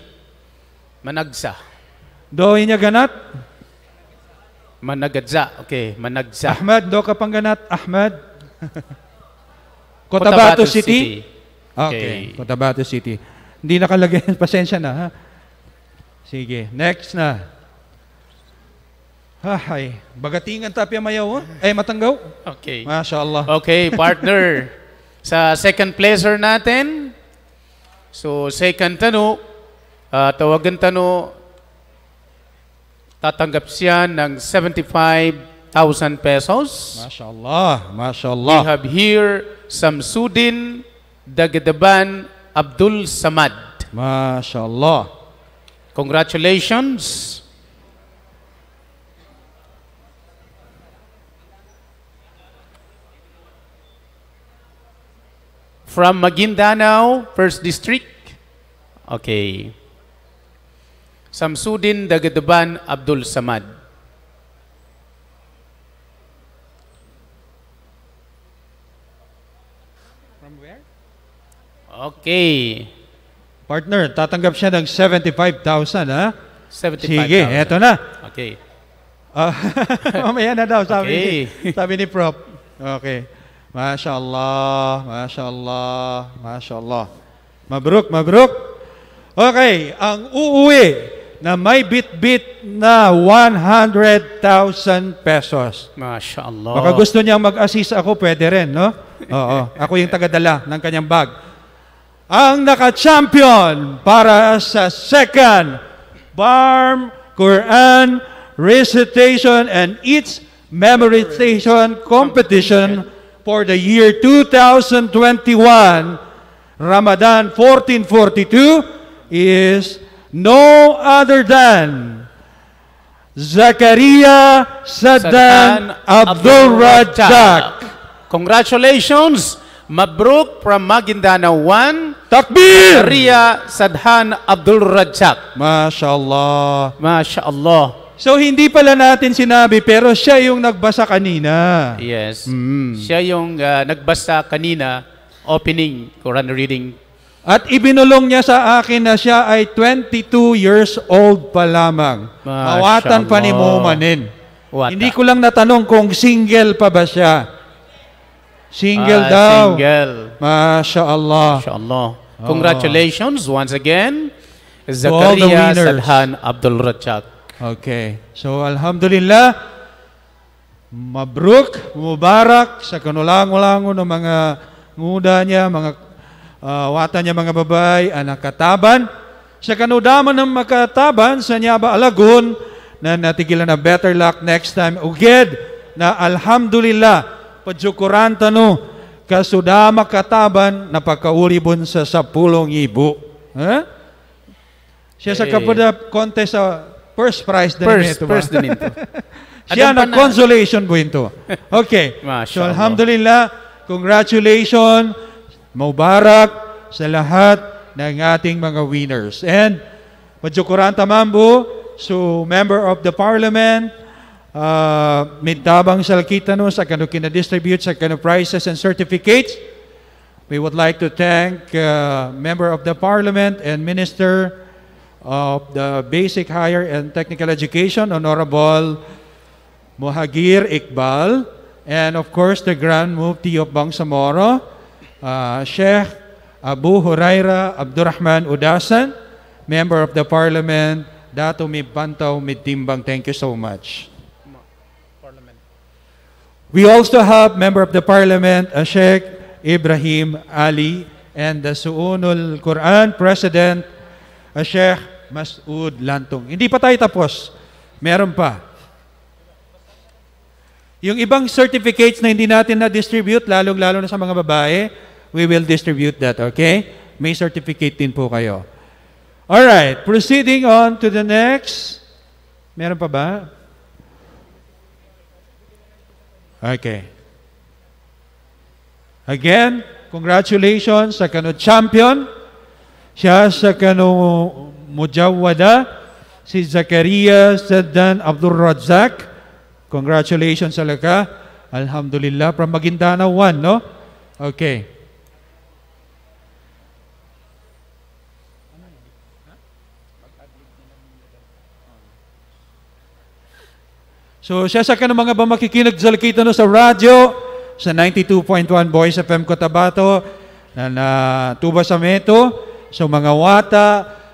Managsa. Do niya ganat? Managadza. Okay, Managsa. Ahmad, do ka pang ganat? Ahmad? Cotabato, Cotabato City? City. Okay. okay. Cotabato City. Hindi nakalagay. Pasensya na, ha? Sige, next na. Hay, ah, bagatingan tapya mayaw, ha? Eh, oh. matanggaw? Okay. Masya Allah. Okay, partner. sa second pleasure natin, so second tanong, uh, ah, tawagan tano, tatanggap siya ng 75,000 pesos. Masya Allah, Masya Allah. We have here Samsudin Dagadaban Abdul Samad. MashaAllah. Congratulations. From Maguindanao, 1st District. Okay. Samsudin Dagadaban Abdul Samad. Okay. Partner, tatanggap siya ng 75,000, ha? 75,000. Sige, eto na. Okay. Uh, mamaya na daw, sabi, okay. ni, sabi ni Prof. Okay. Masya Allah, Masya Allah, Masya Allah. Mabruk, mabruk. Okay, ang uuwi na may bit-bit na 100,000 pesos. Masya Allah. Baka gusto niyang mag-assist ako, pwede rin, no? Oo, ako yung tagadala ng kanyang bag ang naka-champion para sa second Barm Quran Recitation and its Memorization Competition for the year 2021, Ramadan 1442, is no other than Zakaria Saddam Abdul Rajak. Congratulations! Mabruk from Maguindanao 1. Takbir! Ria Sadhan Abdul Rajak. MashaAllah. MashaAllah. So hindi pala natin sinabi pero siya yung nagbasa kanina. Yes. Mm. Siya yung uh, nagbasa kanina opening Quran reading. At ibinulong niya sa akin na siya ay 22 years old pa lamang. Awatan pa ni Mumanin. Wata. Hindi ko lang natanong kung single pa ba siya. Single ah, daw. Single. Masya Allah. Masya Allah. Oh. Congratulations once again, Zakaria Salhan Abdul Rajak. Okay. So, Alhamdulillah, mabruk, mubarak sa kanulango-lango ng mga nguda niya, mga uh, wata niya mga babae, anak kataban. Sa kanudaman ng makataban sa Nyaba Alagon, na natigilan na better luck next time. Uged na Alhamdulillah, padyukurantano kasuda makataban napakaulibon sa sapulong ibu. Huh? Siya sa eh. kapada contest sa first prize din first, ito. First din ito. Siya na consolation po ito. Okay. so alhamdulillah, congratulations, mubarak sa lahat ng ating mga winners. And Madjukuranta Mambu, so member of the parliament, uh, mintabang no sa kanu kinadistribute, sa kanu prizes and certificates. We would like to thank uh, Member of the Parliament and Minister of the Basic Higher and Technical Education, Honorable Muhagir Iqbal, and of course the Grand Mufti of Bangsamoro, uh, Sheikh Abu Huraira Abdurrahman Udasan, Member of the Parliament, Dato Mibantaw Mitimbang. Thank you so much. We also have Member of the Parliament, Sheikh Ibrahim Ali, and the Suunul Quran President, Sheikh Masud Lantong. Hindi pa tayo tapos. Meron pa. Yung ibang certificates na hindi natin na-distribute, lalong-lalo na sa mga babae, we will distribute that, okay? May certificate din po kayo. All right, proceeding on to the next. Meron pa ba? Okay. Again, congratulations sa kano champion. Siya sa kano mujawada. Si Zakaria Sadan Abdul Razak. Congratulations sa laka. Alhamdulillah. From Maguindanao 1, no? Okay. So, siya sa kanong mga bamakikinig sa Lakita no sa radyo, sa 92.1 Boys FM Cotabato, na, na tuba sa meto, sa so, mga wata,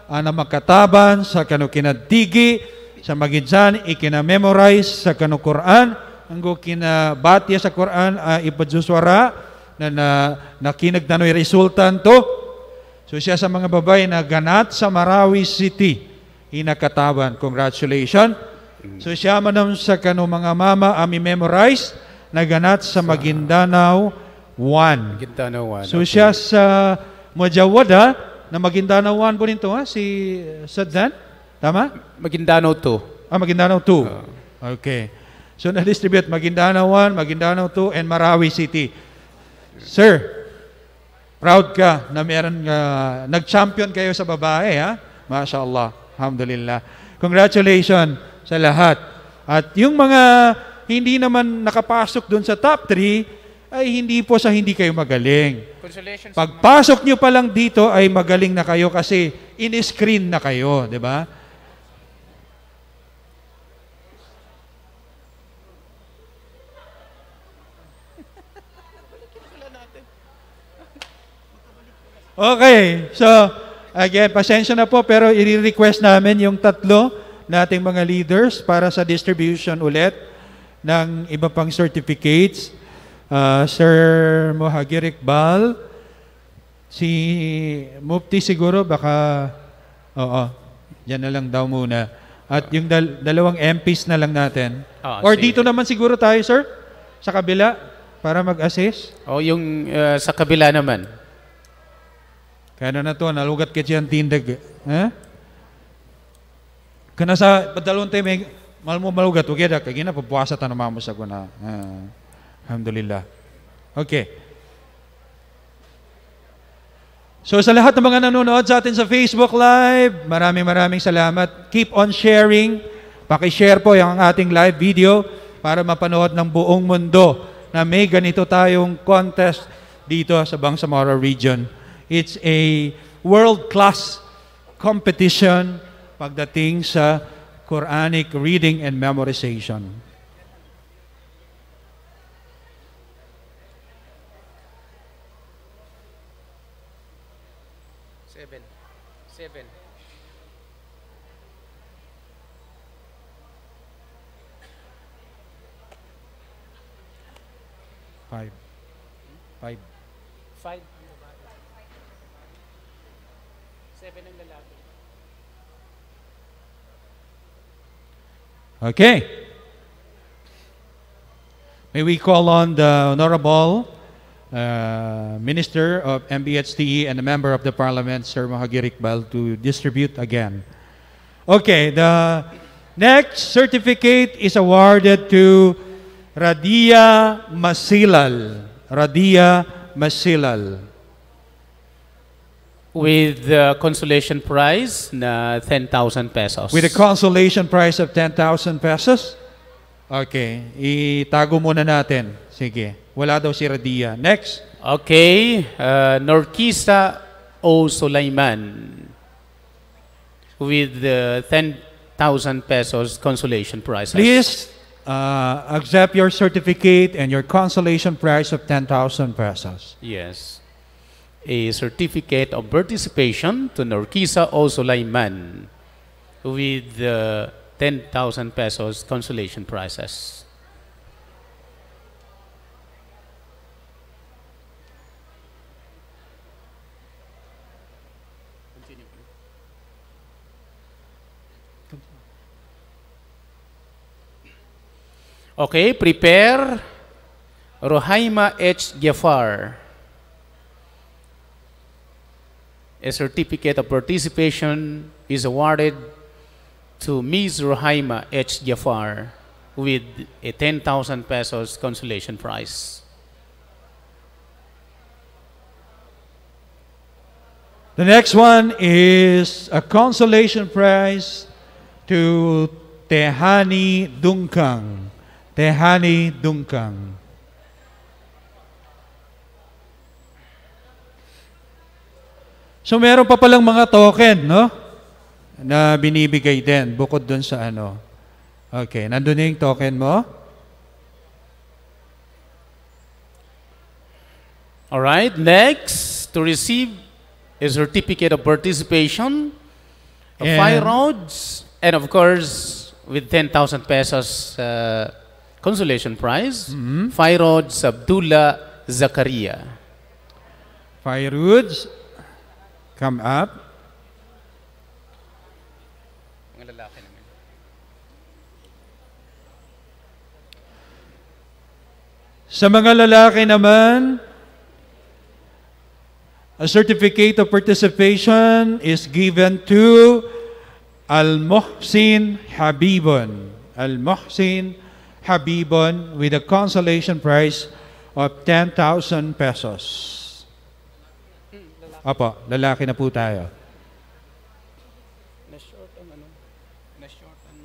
ah, na makataban, sa kanu kinadigi, sa magidyan, ikinamemorize sa kanu Quran, ang go kinabati sa Quran, uh, ipadsuswara, na, na nakinag na noy resultan to. So siya sa mga babae na ganat sa Marawi City. Inakataban. Congratulations. Mm. So siya manam sa kanu mga mama ami memorize naganat sa Maguindanao 1. Maguindanao 1. So okay. siya sa Mojawada na Maguindanao 1 po nito ha si uh, Sadan. Tama? Maguindanao 2. Ah Maguindanao 2. Uh. Ah. Okay. So na-distribute Maguindanao 1, Maguindanao 2 and Marawi City. Sir, proud ka na meron uh, nag-champion kayo sa babae ha. Masha Allah. Alhamdulillah. Congratulations sa lahat. At yung mga hindi naman nakapasok doon sa top 3, ay hindi po sa hindi kayo magaling. Pagpasok nyo pa lang dito ay magaling na kayo kasi in-screen na kayo, di ba? Okay, so again, pasensya na po pero i-request namin yung tatlo nating mga leaders para sa distribution ulit ng iba pang certificates. Uh, Sir Mohagir Iqbal, si Mufti siguro baka, oo, yan na lang daw muna. At yung dal- dalawang MPs na lang natin. Oh, Or si- dito naman siguro tayo, sir, sa kabila, para mag-assist. O oh, yung uh, sa kabila naman. Kaya na to, nalugat ka siya ang tindag. Eh? Kana sa padalon tayo, may eh, mahal malugat. Okay, da, kagina, papuasa ta naman sa kuna. Uh, alhamdulillah. Okay. So sa lahat ng mga nanonood sa atin sa Facebook Live, maraming maraming salamat. Keep on sharing. Paki-share po yung ating live video para mapanood ng buong mundo na may ganito tayong contest dito sa Bangsamoro region. It's a world-class competition pagdating sa Quranic reading and memorization. Seven. Seven. Five. Five. Five. Okay. May we call on the Honorable uh, Minister of MBHTE and a member of the Parliament, Sir Mahagir Iqbal, to distribute again. Okay, the next certificate is awarded to Radia Masilal. Radia Masilal. With the consolation prize na 10,000 pesos. With a consolation prize of 10,000 pesos? Okay. Itago muna natin. Sige. Wala daw si Radia. Next. Okay. Uh, Norkisa O. Sulaiman with the 10,000 pesos consolation prize. Please uh, accept your certificate and your consolation prize of 10,000 pesos. Yes. a certificate of participation to Norquisa Osulaiman with uh, 10,000 pesos consolation prizes. Okay, prepare Rohaima H. Jafar. a certificate of participation is awarded to Ms. Rohaima H. Jafar with a 10,000 pesos consolation prize. The next one is a consolation prize to Tehani Dungkang. Tehani Dungkang. So meron pa palang mga token, no? Na binibigay din bukod doon sa ano. Okay, nandun na yung token mo. All right, next, to receive a certificate of participation, of and, five rounds, and of course, with 10,000 pesos uh, consolation prize, mm -hmm. Firod Abdullah Zakaria. Firods Come up. Mga lalaki naman. Sa mga lalaki naman, a certificate of participation is given to Al-Muhsin Habibon. Al-Muhsin Habibon with a consolation prize of 10,000 pesos. Opo, lalaki na po tayo. Na-short ang ano? Na-short ang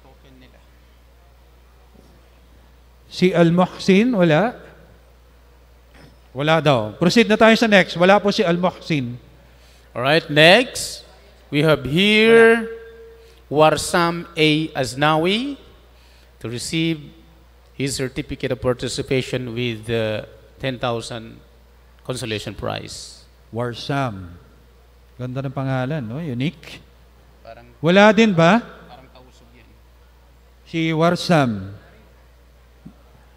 token nila. Si Al-Muhsin, wala? Wala daw. Proceed na tayo sa next. Wala po si Al-Muhsin. Alright, next. We have here wala. Warsam A. Aznawi to receive his certificate of participation with uh, the 10,000 consolation prize. Warsam. Ganda ng pangalan, no? Unique. Parang, Wala din ba? Parang kausog yan. Si Warsam.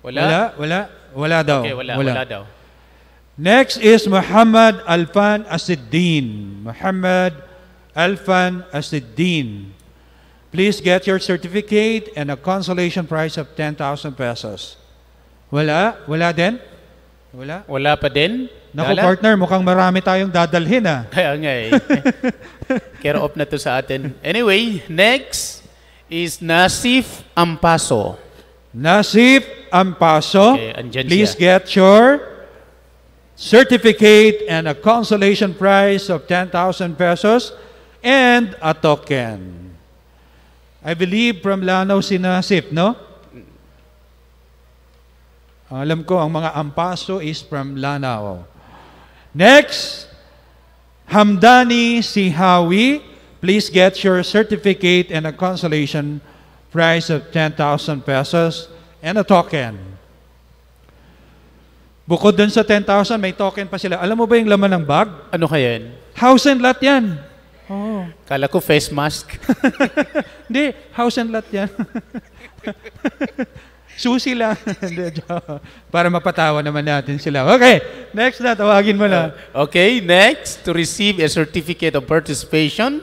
Wala? Wala? Wala, wala daw. Okay, wala, wala. wala daw. Next is Muhammad Alfan Asiddin. Muhammad Alfan Asiddin. Please get your certificate and a consolation prize of 10,000 pesos. Wala? Wala din? Wala? Wala pa din? Naku Lala? partner, mukhang marami tayong dadalhin ah. Kaya nga eh. Care off na to sa atin. Anyway, next is Nasif Ampaso. Nasif Ampaso, okay, please siya. get your certificate and a consolation prize of 10,000 pesos and a token. I believe from Lanao si Nasif, no? Alam ko, ang mga ampaso is from Lanao. Next, Hamdani Sihawi. Please get your certificate and a consolation prize of 10,000 pesos and a token. Bukod dun sa 10,000, may token pa sila. Alam mo ba yung laman ng bag? Ano kaya yan? House and lot yan. Oh. Kala ko face mask. Hindi, house and lot yan. Susi lang. Para mapatawa naman natin sila. Okay, next na, tawagin mo na. Uh, okay, next, to receive a certificate of participation,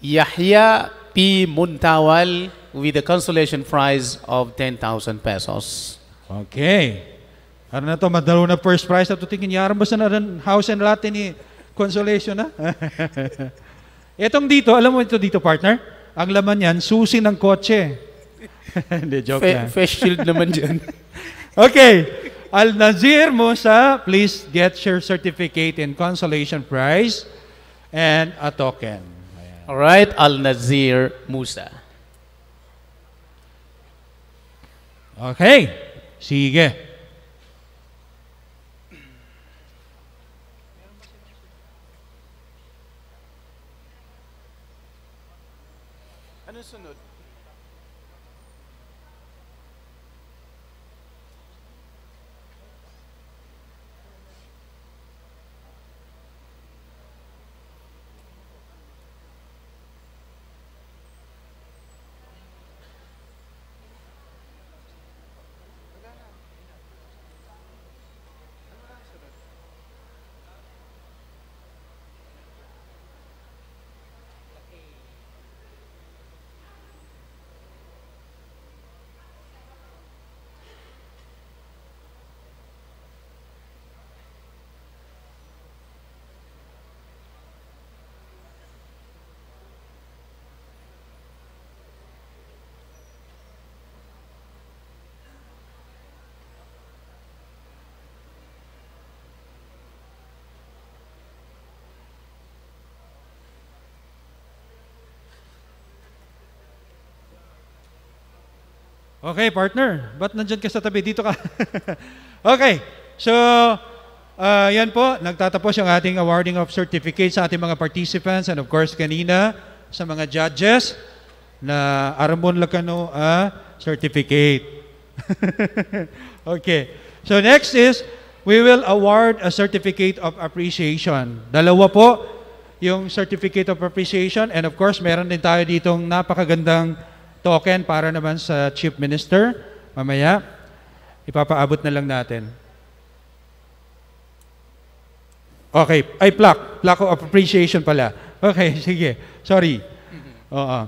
Yahya P. Muntawal with a consolation prize of 10,000 pesos. Okay. Ano na to, madalo na first prize na to. Tingin, yaran ba sa na house and lot ni consolation na? Itong dito, alam mo ito dito, partner? Ang laman yan, susi ng kotse. Hindi, joke Fe- lang. Face shield naman dyan. okay. Al-Nazir Musa, please get your certificate and consolation prize and a token. All right, Al-Nazir Musa. Okay. Sige. Okay, partner. Ba't nandyan ka sa tabi? Dito ka. okay. So, uh, yan po. Nagtatapos yung ating awarding of certificates sa ating mga participants and of course kanina sa mga judges na Aramon Lacano uh, certificate. okay. So next is, we will award a certificate of appreciation. Dalawa po yung certificate of appreciation and of course meron din tayo ditong napakagandang token para naman sa Chief Minister. Mamaya, ipapaabot na lang natin. Okay, ay plaque. Plaque of appreciation pala. Okay, sige. Sorry. Mhm. Oo.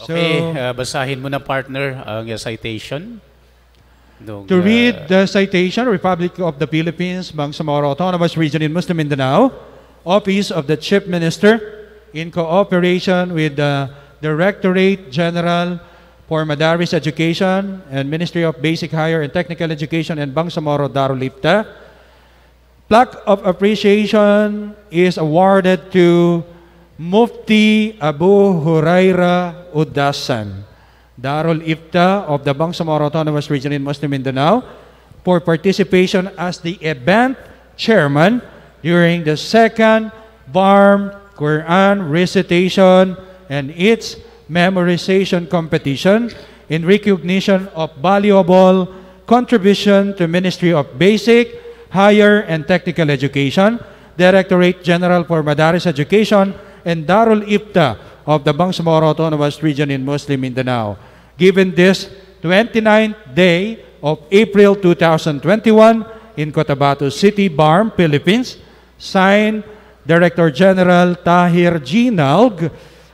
So, okay, uh, basahin mo na partner ang citation. Nung, to read uh, the citation, Republic of the Philippines, Bangsamoro Autonomous Region in Muslim Mindanao, Office of the Chief Minister, in cooperation with the Directorate General for Madaris Education and Ministry of Basic Higher and Technical Education and Bangsamoro Darulipta. Plaque of Appreciation is awarded to Mufti Abu Huraira Udasan, Darul Ifta of the Bangsamoro Autonomous Region in Muslim Mindanao for participation as the event chairman during the second Barm Quran recitation and its memorization competition in recognition of valuable contribution to Ministry of Basic, Higher and Technical Education, Directorate General for Madaris Education, and Darul Ifta of the Bangsamoro Autonomous Region in Muslim Mindanao. Given this 29th day of April 2021 in Cotabato City, Barm, Philippines, signed Director General Tahir G. Nalg,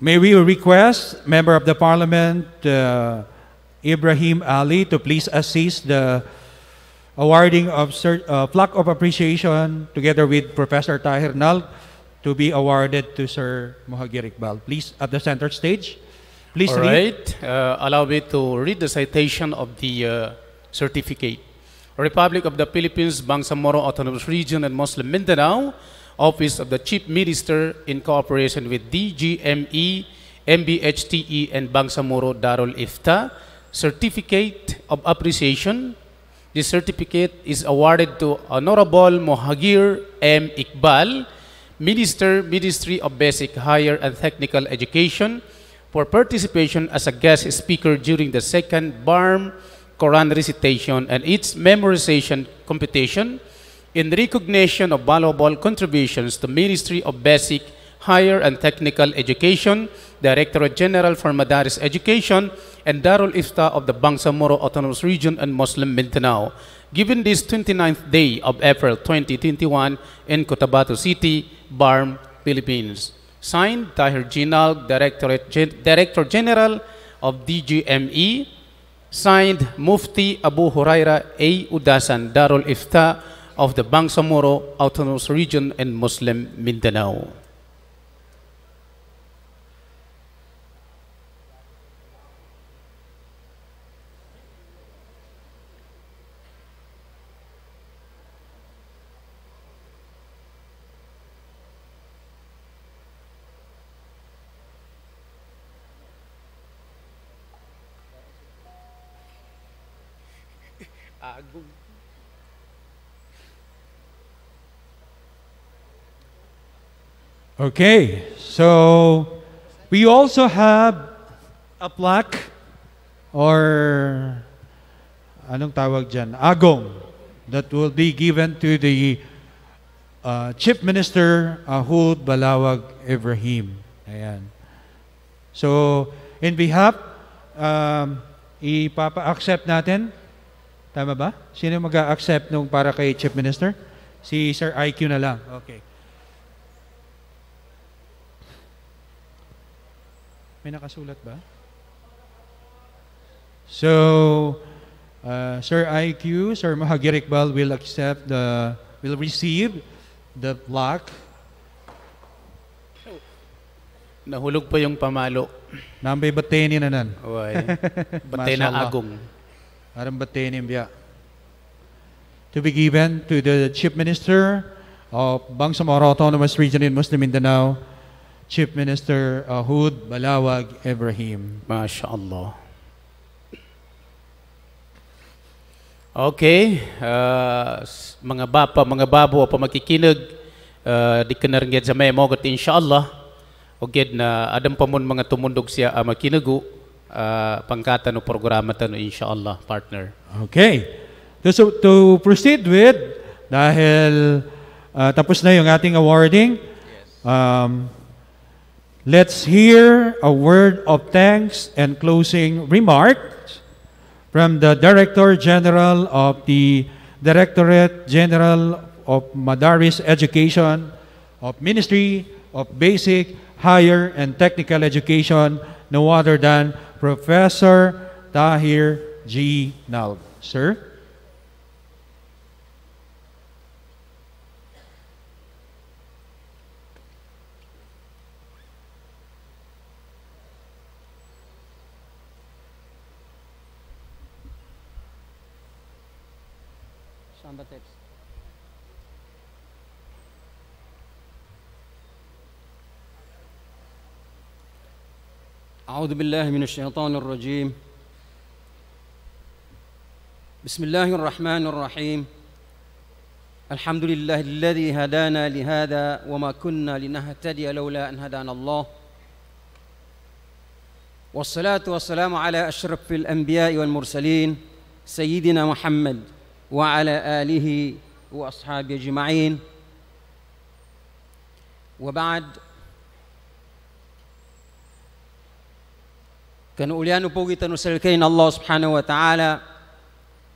May we request Member of the Parliament uh, Ibrahim Ali to please assist the awarding of cert, uh, plaque of appreciation together with Professor Tahir Nal to be awarded to Sir Muhagir Iqbal. Please, at the center stage. Please All read. right. Uh, allow me to read the citation of the uh, certificate. Republic of the Philippines, Bangsamoro Autonomous Region and Muslim Mindanao, Office of the Chief Minister in cooperation with DGME, MBHTE, and Bangsamoro Darul Ifta. Certificate of Appreciation. This certificate is awarded to Honorable Mohagir M. Iqbal, Minister, Ministry of Basic, Higher and Technical Education, for participation as a guest speaker during the second BARM Quran recitation and its memorization competition in recognition of valuable contributions the Ministry of Basic, Higher and Technical Education, Directorate General for Madaris Education, and Darul Ifta of the Bangsamoro Autonomous Region and Muslim Mindanao. Given this 29th day of April 2021 in Cotabato City, Barm, Philippines. Signed, Tahir Directorate Gen Director General of DGME. Signed, Mufti Abu Huraira A. Udasan, Darul Ifta, of the Bangsamoro Autonomous Region and Muslim Mindanao. Okay, so we also have a plaque or anong tawag dyan? Agong that will be given to the uh, Chief Minister Ahud Balawag Ibrahim. Ayan. So, in behalf, um, ipapa-accept natin. Tama ba? Sino mag-accept nung para kay Chief Minister? Si Sir IQ na lang. Okay. May nakasulat ba? So, uh, Sir IQ, Sir Mahagirikbal will accept the, will receive the plaque. Nahulog pa yung pamalo. Nambay bateni na nan. Uy. Batena agong. Aram bateni biya. To be given to the Chief Minister of Bangsamoro Autonomous Region in Muslim Mindanao, Chief Minister Ahud uh, Hood Balawag Ibrahim. Allah. Okay, uh, mga bapa, mga babo, pa makikinig, uh, di ka na rin sa may mogot, inshallah. Ugid na adam pa mun mga tumundog siya uh, ah, makinago, uh, ah, pangkata no programa tano, inshallah, partner. Okay. So, to proceed with, dahil uh, tapos na yung ating awarding, yes. um, Let's hear a word of thanks and closing remarks from the Director General of the Directorate General of Madaris Education, of Ministry of Basic, Higher, and Technical Education, no other than Professor Tahir G. Nalb. Sir? أعوذ بالله من الشيطان الرجيم بسم الله الرحمن الرحيم الحمد لله الذي هدانا لهذا وما كنا لنهتدي لولا أن هدانا الله والصلاة والسلام على أشرف الأنبياء والمرسلين سيدنا محمد وعلى آله وأصحابه أجمعين وبعد kanu ulyanu pogi tanu selkein Allah subhanahu wa ta'ala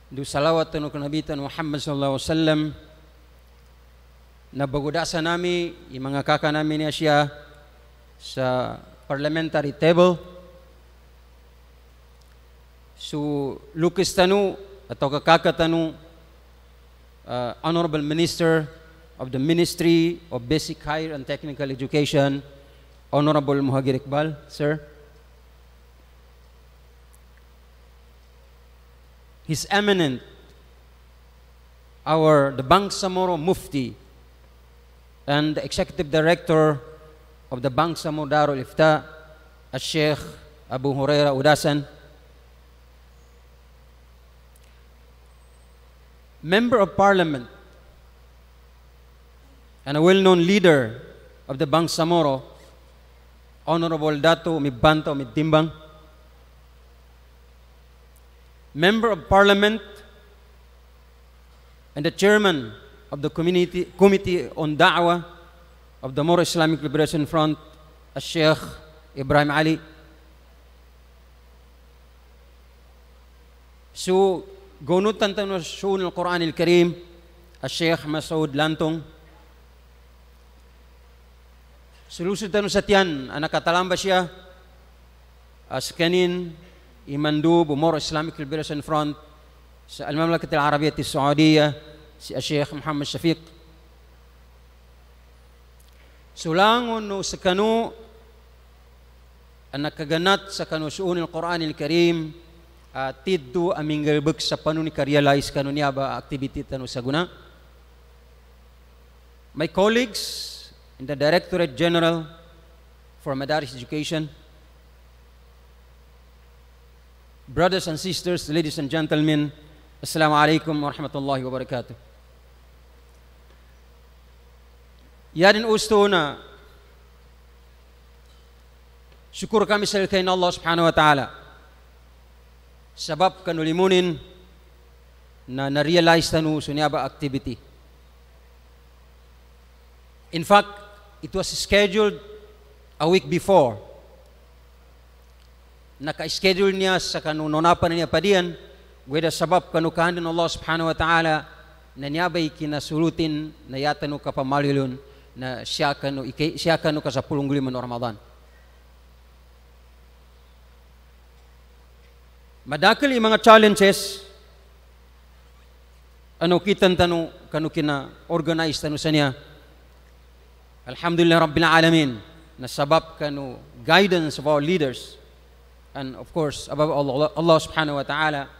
du salawat tanu nabi tanu Muhammad sallallahu alaihi wasallam na bagudasa nami i mga kaka namin niya siya sa parliamentary table so Lucas tanu atau kakaka tanu uh, honorable minister of the Ministry of Basic Higher and Technical Education Honorable Muhajir Iqbal sir His eminent, our the Bangsamoro Mufti and the executive director of the Bangsamoro Darul Ifta, Sheikh Abu Huraira Udasan, member of parliament and a well-known leader of the Bangsamoro, Honorable Dato Mibanto Mitimbang, member of parliament, and the chairman of the community, Committee on Da'wah of the Moro Islamic Liberation Front, Sheikh Ibrahim Ali. So, قنوتا شؤون القرآن الكريم الشيخ مسعود لانتون Sulusutan sa tiyan, anak katalamba siya, as kanin مندوب امور Islamic Liberation Front sa Al-Mamlakat Al-Arabiyat المملكه العربيه ah, si Sheikh Muhammad Shafiq. Sulangon no sa kanu ang nakaganat sa kanusuon ng Quran al Karim uh, tiddo amingalbek sa panuni karealize kanu niya ba activity tanu sa guna my colleagues in the Directorate General for Madaris Education Brothers and sisters, ladies and gentlemen, Assalamualaikum warahmatullahi wabarakatuh. Yadin ustuna, syukur kami selain Allah subhanahu wa ta'ala. Sebab kanulimunin na na-realize tanu sunyaba activity. In fact, it was scheduled a week before naka-schedule niya sa kanununapan niya pa diyan, weda sabab kanukahan din Allah subhanahu wa ta'ala na niyabay kinasulutin na yata no kapamalilun na siya kanu, ike, siya kanu ka sa pulong lima no Ramadan. Madakil yung mga challenges ano kitan tanu kanu kina organize tanu sa niya. Alhamdulillah Rabbil Alamin na sabab kanu guidance of our leaders and of course, above all, Allah subhanahu wa ta'ala,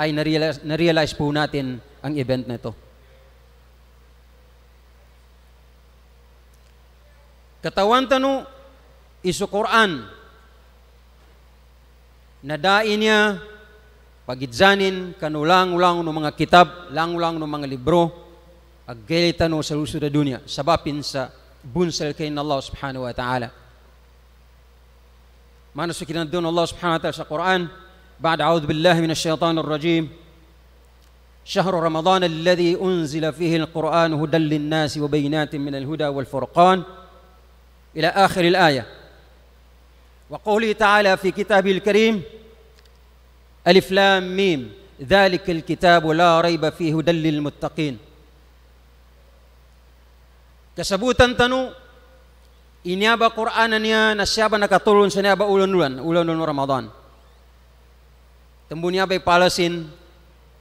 ay narealize, narealize po natin ang event na ito. Katawan tano, iso Quran, nadain niya, pagidzanin, kanulang-ulang ng mga kitab, lang-ulang ng mga libro, aggelita sa luso da dunya, sabapin sa bunsal kay Allah subhanahu wa ta'ala. ما نسكن دون الله سبحانه وتعالى القرآن بعد أعوذ بالله من الشيطان الرجيم شهر رمضان الذي أنزل فيه القرآن هدى للناس وبينات من الهدى والفرقان إلى آخر الآية وقوله تعالى في كتابه الكريم ألف لام ميم ذلك الكتاب لا ريب فيه هدى للمتقين كسبوتا تنو ini aba Qur'anannya nasyaba nakatulun sini aba ulun-ulun ulun-ulun Ramadan tembunya aba palasin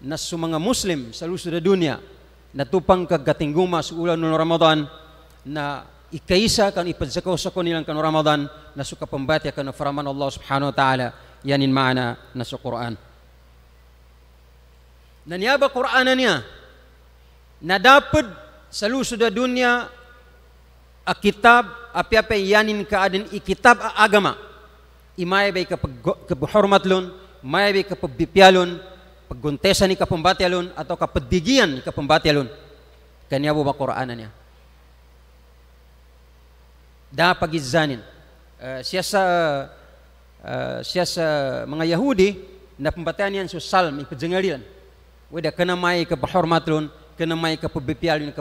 na mga muslim sa da dunia natupang kagatingguma sa ulun-ulun Ramadan na ikaisa kan ipadzakaw sa kanilang kan Ramadan suka kapambatya kan faraman Allah subhanahu wa ta'ala yanin maana nasu Qur'an na quran Qur'anannya na dapat sa da dunia kitab api apa yanin ka adin i kitab agama imaya bay ka lun maya bay ka pagbipialon pagguntesan atau kepedigian pagdigian ka pambatyalon kaniya bu ba Qur'ana niya da eh, siasa eh, siasa Yahudi na pembatian yang susal salm ipajengalilan weda kena mai ka pahormatlon kana may ka pagbipialon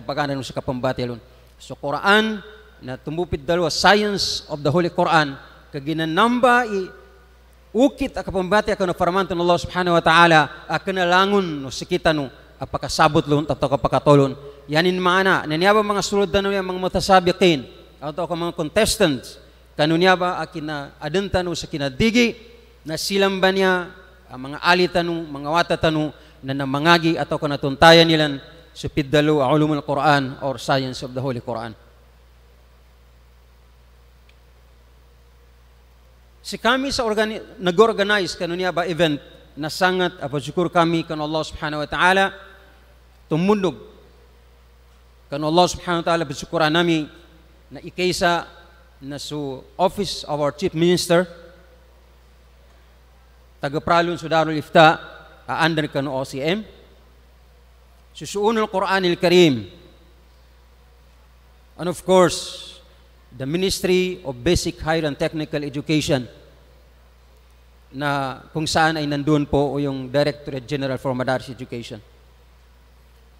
So Quran na tumupid dalawa science of the Holy Quran kaginanamba i ukit akapambati akano ako ng Allah subhanahu wa ta'ala a kanalangon no sikita no apakasabot lon tato kapakatolon yanin maana nanyaba mga sulod na niya mga mutasabiqin ato ano ka mga contestants kanunyaba akina adenta no sa kinadigi na silang ba niya ang mga alita no mga wata no na namangagi ato ka natuntayan nilan Supiddalu ulumul Quran or science of the Holy Quran. Si kami sa organi- nag-organize kanunya ba event na sangat syukur kami kan Allah Subhanahu wa taala tumunog kan Allah Subhanahu wa taala bersyukuran nami na ikaysa na su office of our chief minister tagapralon sudarol ifta under kan OCM شؤون القرآن Karim. and of course the Ministry of Basic Higher and Technical Education na kung saan ay nandun po o yung Directorate General for Madaris Education.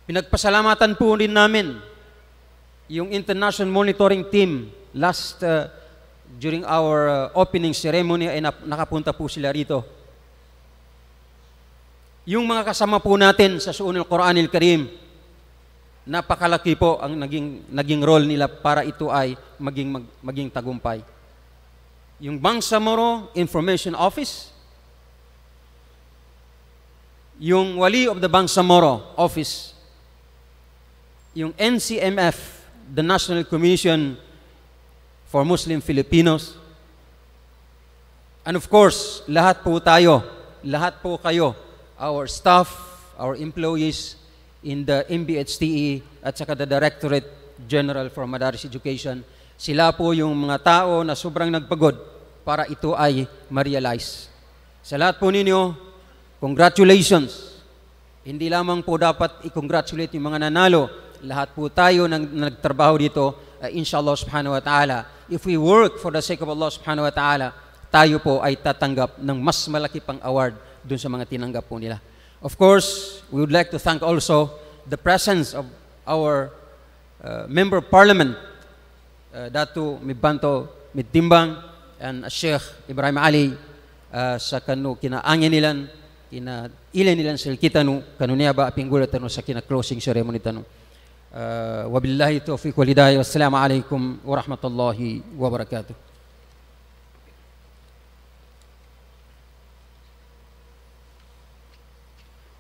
Pinagpasalamatan po rin namin yung International Monitoring Team last uh, during our uh, opening ceremony ay nakapunta po sila rito yung mga kasama po natin sa Quran al Karim, napakalaki po ang naging, naging role nila para ito ay maging, mag, maging tagumpay. Yung Bangsamoro Information Office, yung Wali of the Bangsamoro Office, yung NCMF, the National Commission for Muslim Filipinos, and of course, lahat po tayo, lahat po kayo, our staff, our employees in the MBHTE at saka the Directorate General for Madaris Education, sila po yung mga tao na sobrang nagpagod para ito ay ma-realize. Sa lahat po ninyo, congratulations! Hindi lamang po dapat i-congratulate yung mga nanalo. Lahat po tayo nang nagtrabaho dito, uh, inshallah subhanahu wa ta'ala. If we work for the sake of Allah subhanahu wa ta'ala, tayo po ay tatanggap ng mas malaki pang award dun sa mga tinanggap po nila. Of course, we would like to thank also the presence of our uh, member of parliament, uh, Datu Mibanto Mitimbang and Sheikh Ibrahim Ali uh, sa kanu kinaangin nilan, kina ilan nilan sa kitanu, kanunya ba apinggulat tanu sa kina closing ceremony tanu. Uh, وبالله التوفيق والهدايه والسلام عليكم ورحمه الله وبركاته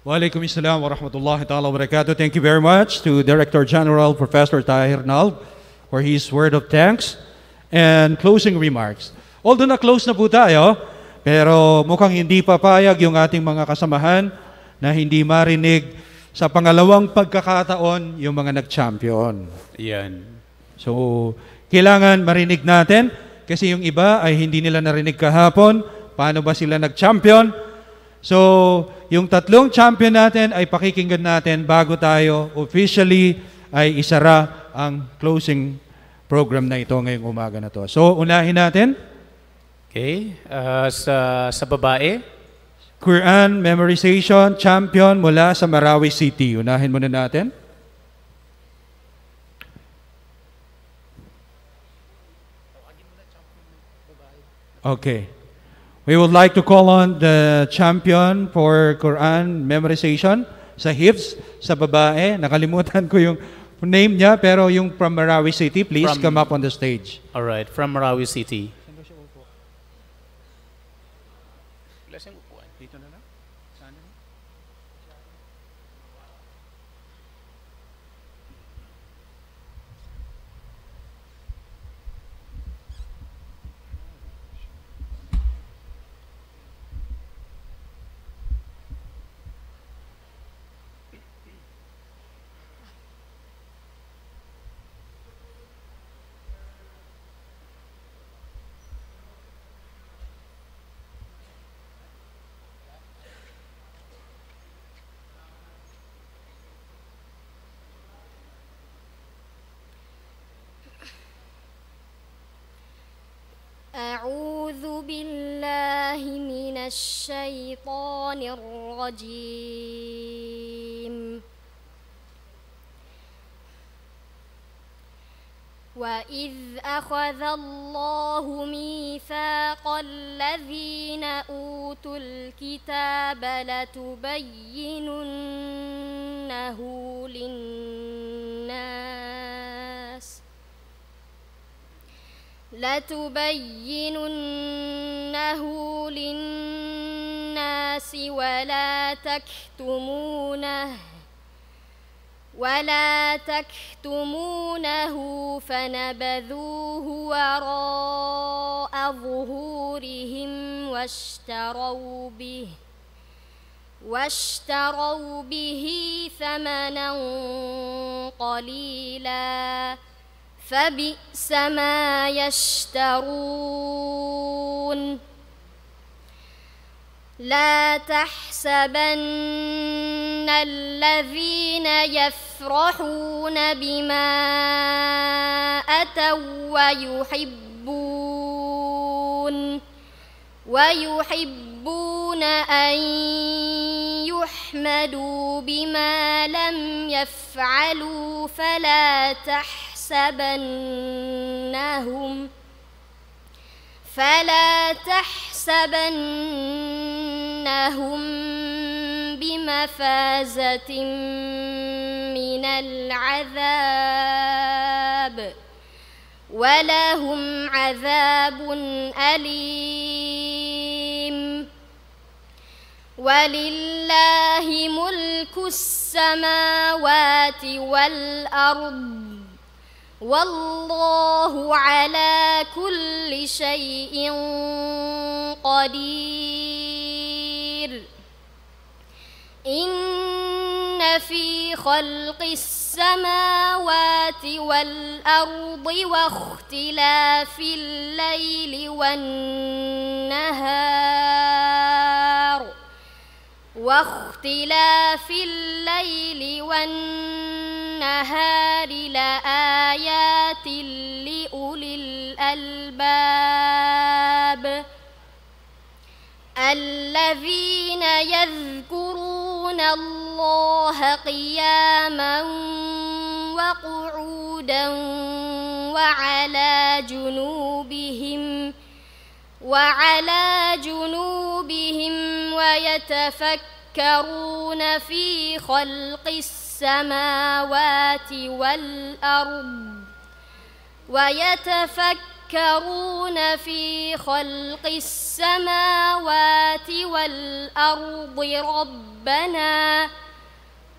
Walaikum Islam wa rahmatullahi ta'ala wa barakatuh. Thank you very much to Director General Professor Tahir Nalb for his word of thanks and closing remarks. Although na-close na po tayo, pero mukhang hindi papayag yung ating mga kasamahan na hindi marinig sa pangalawang pagkakataon yung mga nag-champion. Yan. So, kailangan marinig natin kasi yung iba ay hindi nila narinig kahapon paano ba sila nag-champion. So, yung tatlong champion natin ay pakikinggan natin bago tayo officially ay isara ang closing program na ito ngayong umaga na to. So, unahin natin. Okay. Uh, sa, sa babae? Quran Memorization Champion mula sa Marawi City. Unahin muna natin. Okay. We would like to call on the champion for Quran memorization sa HIFS, sa babae. Nakalimutan ko yung name niya, pero yung from Marawi City, please from, come up on the stage. All right, from Marawi City. الشيطان الرجيم وإذ أخذ الله ميثاق الذين أوتوا الكتاب لتبيننه للناس لتبيننه للناس ولا تكتمونه ولا تكتمونه فنبذوه وراء ظهورهم واشتروا به واشتروا به ثمنا قليلا فبئس ما يشترون لا تحسبن الذين يفرحون بما أتوا ويحبون ويحبون أن يحمدوا بما لم يفعلوا فلا تحسبن تحسبنهم فلا تحسبنهم بمفازة من العذاب ولهم عذاب أليم ولله ملك السماوات والأرض والله على كل شيء قدير إن في خلق السماوات والأرض واختلاف الليل والنهار واختلاف الليل والنهار والنهار لآيات لأولي الألباب الذين يذكرون الله قياما وقعودا وعلى جنوبهم وعلى جنوبهم ويتفكرون في خلق السماء السماوات والأرض ويتفكرون في خلق السماوات والأرض ربنا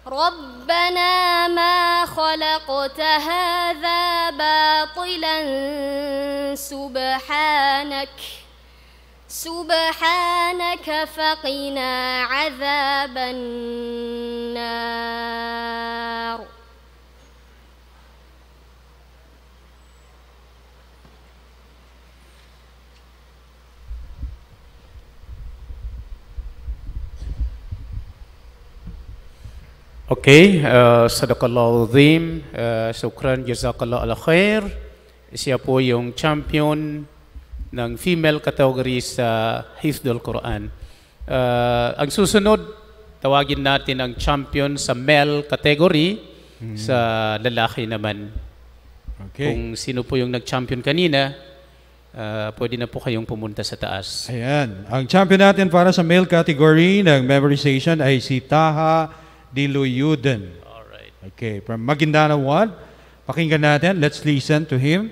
ربنا ما خلقت هذا باطلا سبحانك سبحانك فقنا عذاب النار okay, uh, sadaqallah azim. Uh, syukran jazakallah al khair. Siapa yang champion ng female category sa Hifdul Quran. Uh, ang susunod, tawagin natin ang champion sa male category mm-hmm. sa lalaki naman. Okay. Kung sino po yung nag-champion kanina, uh, pwede na po kayong pumunta sa taas. Ayan. Ang champion natin para sa male category ng memorization ay si Taha Diluyuden. Alright. Okay. From Maguindanao 1, pakinggan natin. Let's listen to him.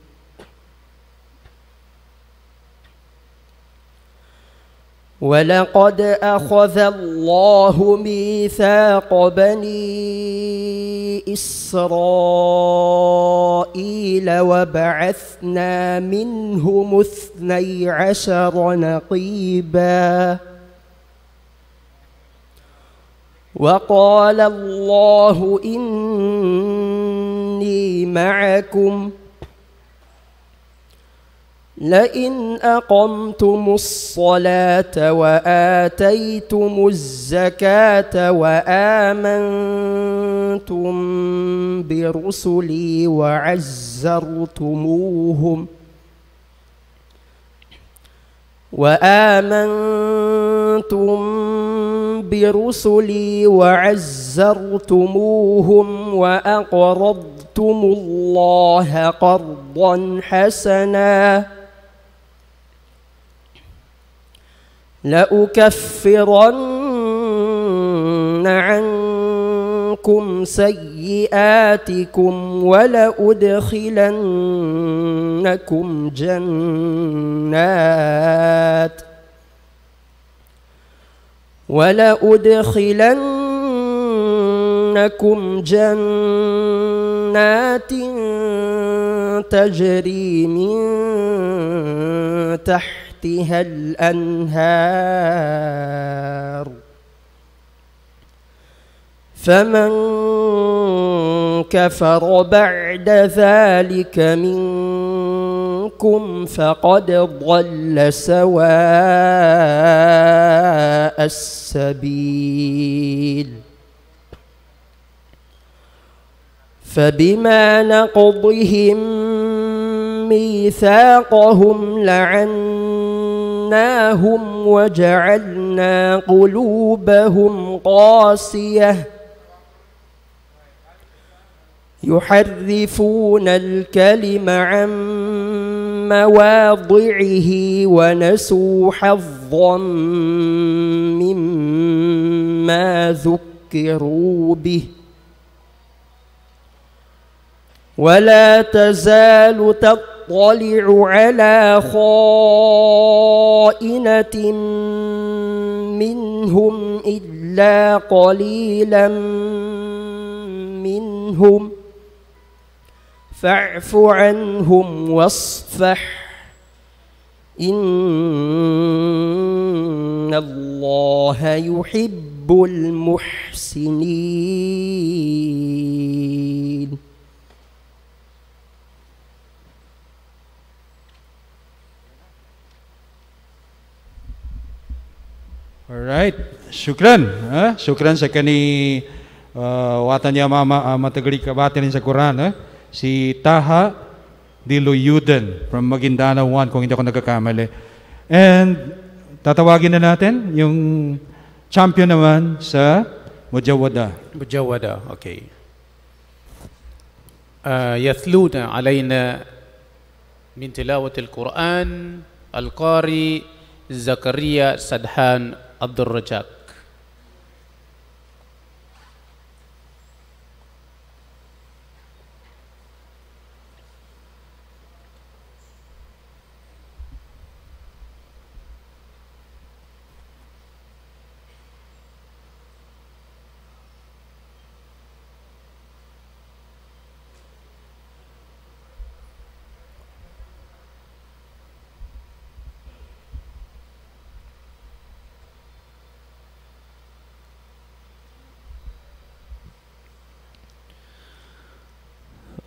ولقد أخذ الله ميثاق بني إسرائيل وبعثنا منهم اثني عشر نقيبا وقال الله إني معكم ۖ لئن أقمتم الصلاة وآتيتم الزكاة وآمنتم برسلي وعزرتموهم وآمنتم برسلي وعزرتموهم وأقرضتم الله قرضا حسناً لأكفرن عنكم سيئاتكم ولأدخلنكم جنات ولأدخلنكم جنات تجري من تحت تحتها الأنهار فمن كفر بعد ذلك منكم فقد ضل سواء السبيل فبما نقضهم ميثاقهم لعنهم أغشيناهم وجعلنا قلوبهم قاسية يحرفون الكلم عن مواضعه ونسوا حظا مما ذكروا به ۖ ولا تزال تطلع على خائنة منهم إلا قليلا منهم فاعف عنهم واصفح إن الله يحب المحسنين Alright. Shukran. Ha? Shukran sa kani uh, watanya mama uh, matagri kabatirin sa Quran. Ha? Si Taha Diluyuden from Maguindanao 1 kung hindi ako nagkakamali. And tatawagin na natin yung champion naman sa Mujawada. Mujawada, okay. Uh, يتلون علينا من تلاوة القرآن القارئ زكريا سدحان عبد الرجاب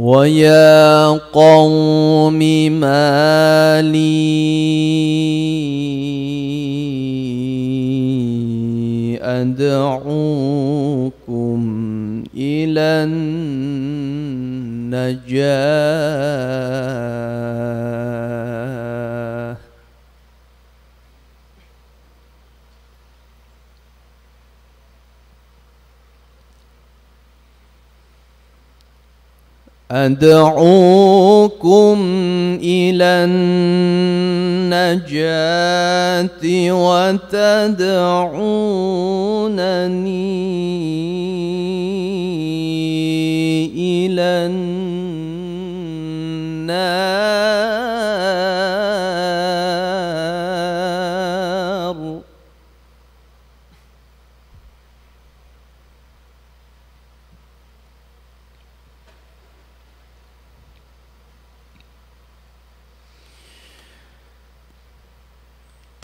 ويا قوم ما لي أدعوكم إلى النجاة أدعوكم إلى النجاة وتدعونني إلى النجاة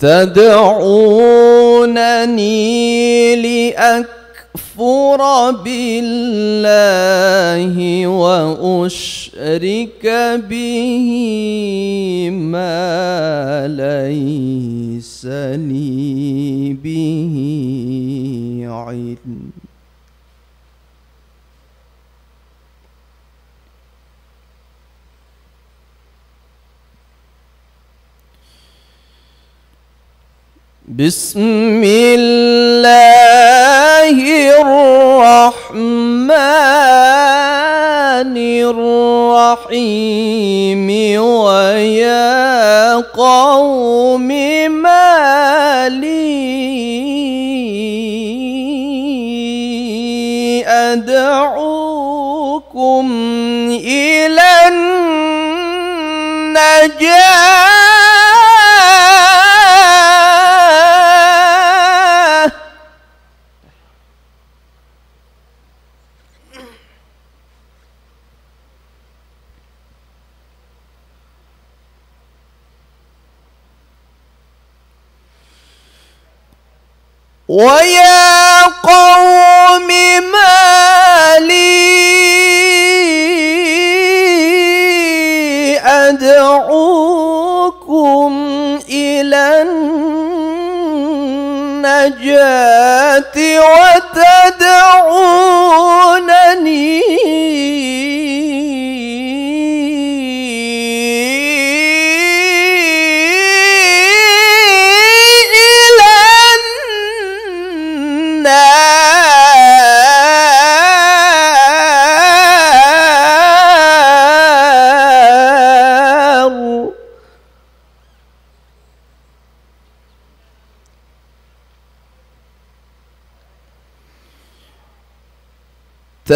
تدعونني لأكفر بالله وأشرك به ما ليس لي به علم بسم الله الرحمن الرحيم ويا قوم ما لي أدعوكم إلى النجاة ويا قوم ما لي أدعوكم إلى النجاة وتدعون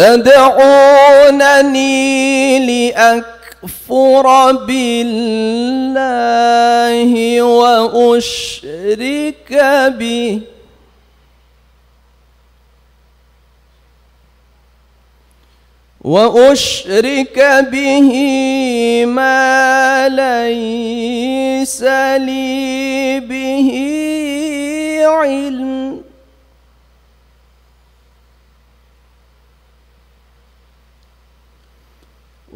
تدعونني لأكفر بالله وأشرك به وأشرك به ما ليس لي به علم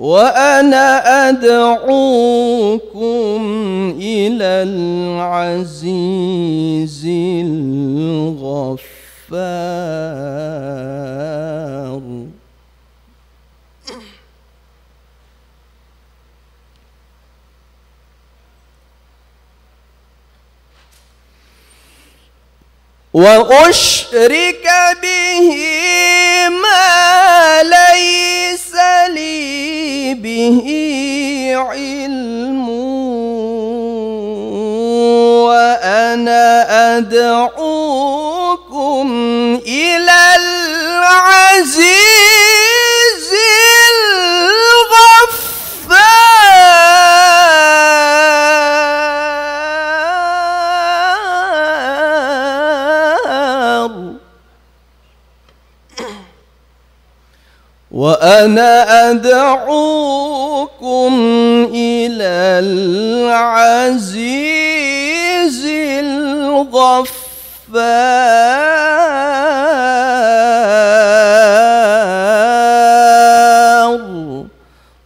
وأنا أدعوكم إلى العزيز الغفار وأشرك به ما ليس لي به علم وأنا أدعوكم إلى العزيز أنا أدعوكم إلى العزيز الغفار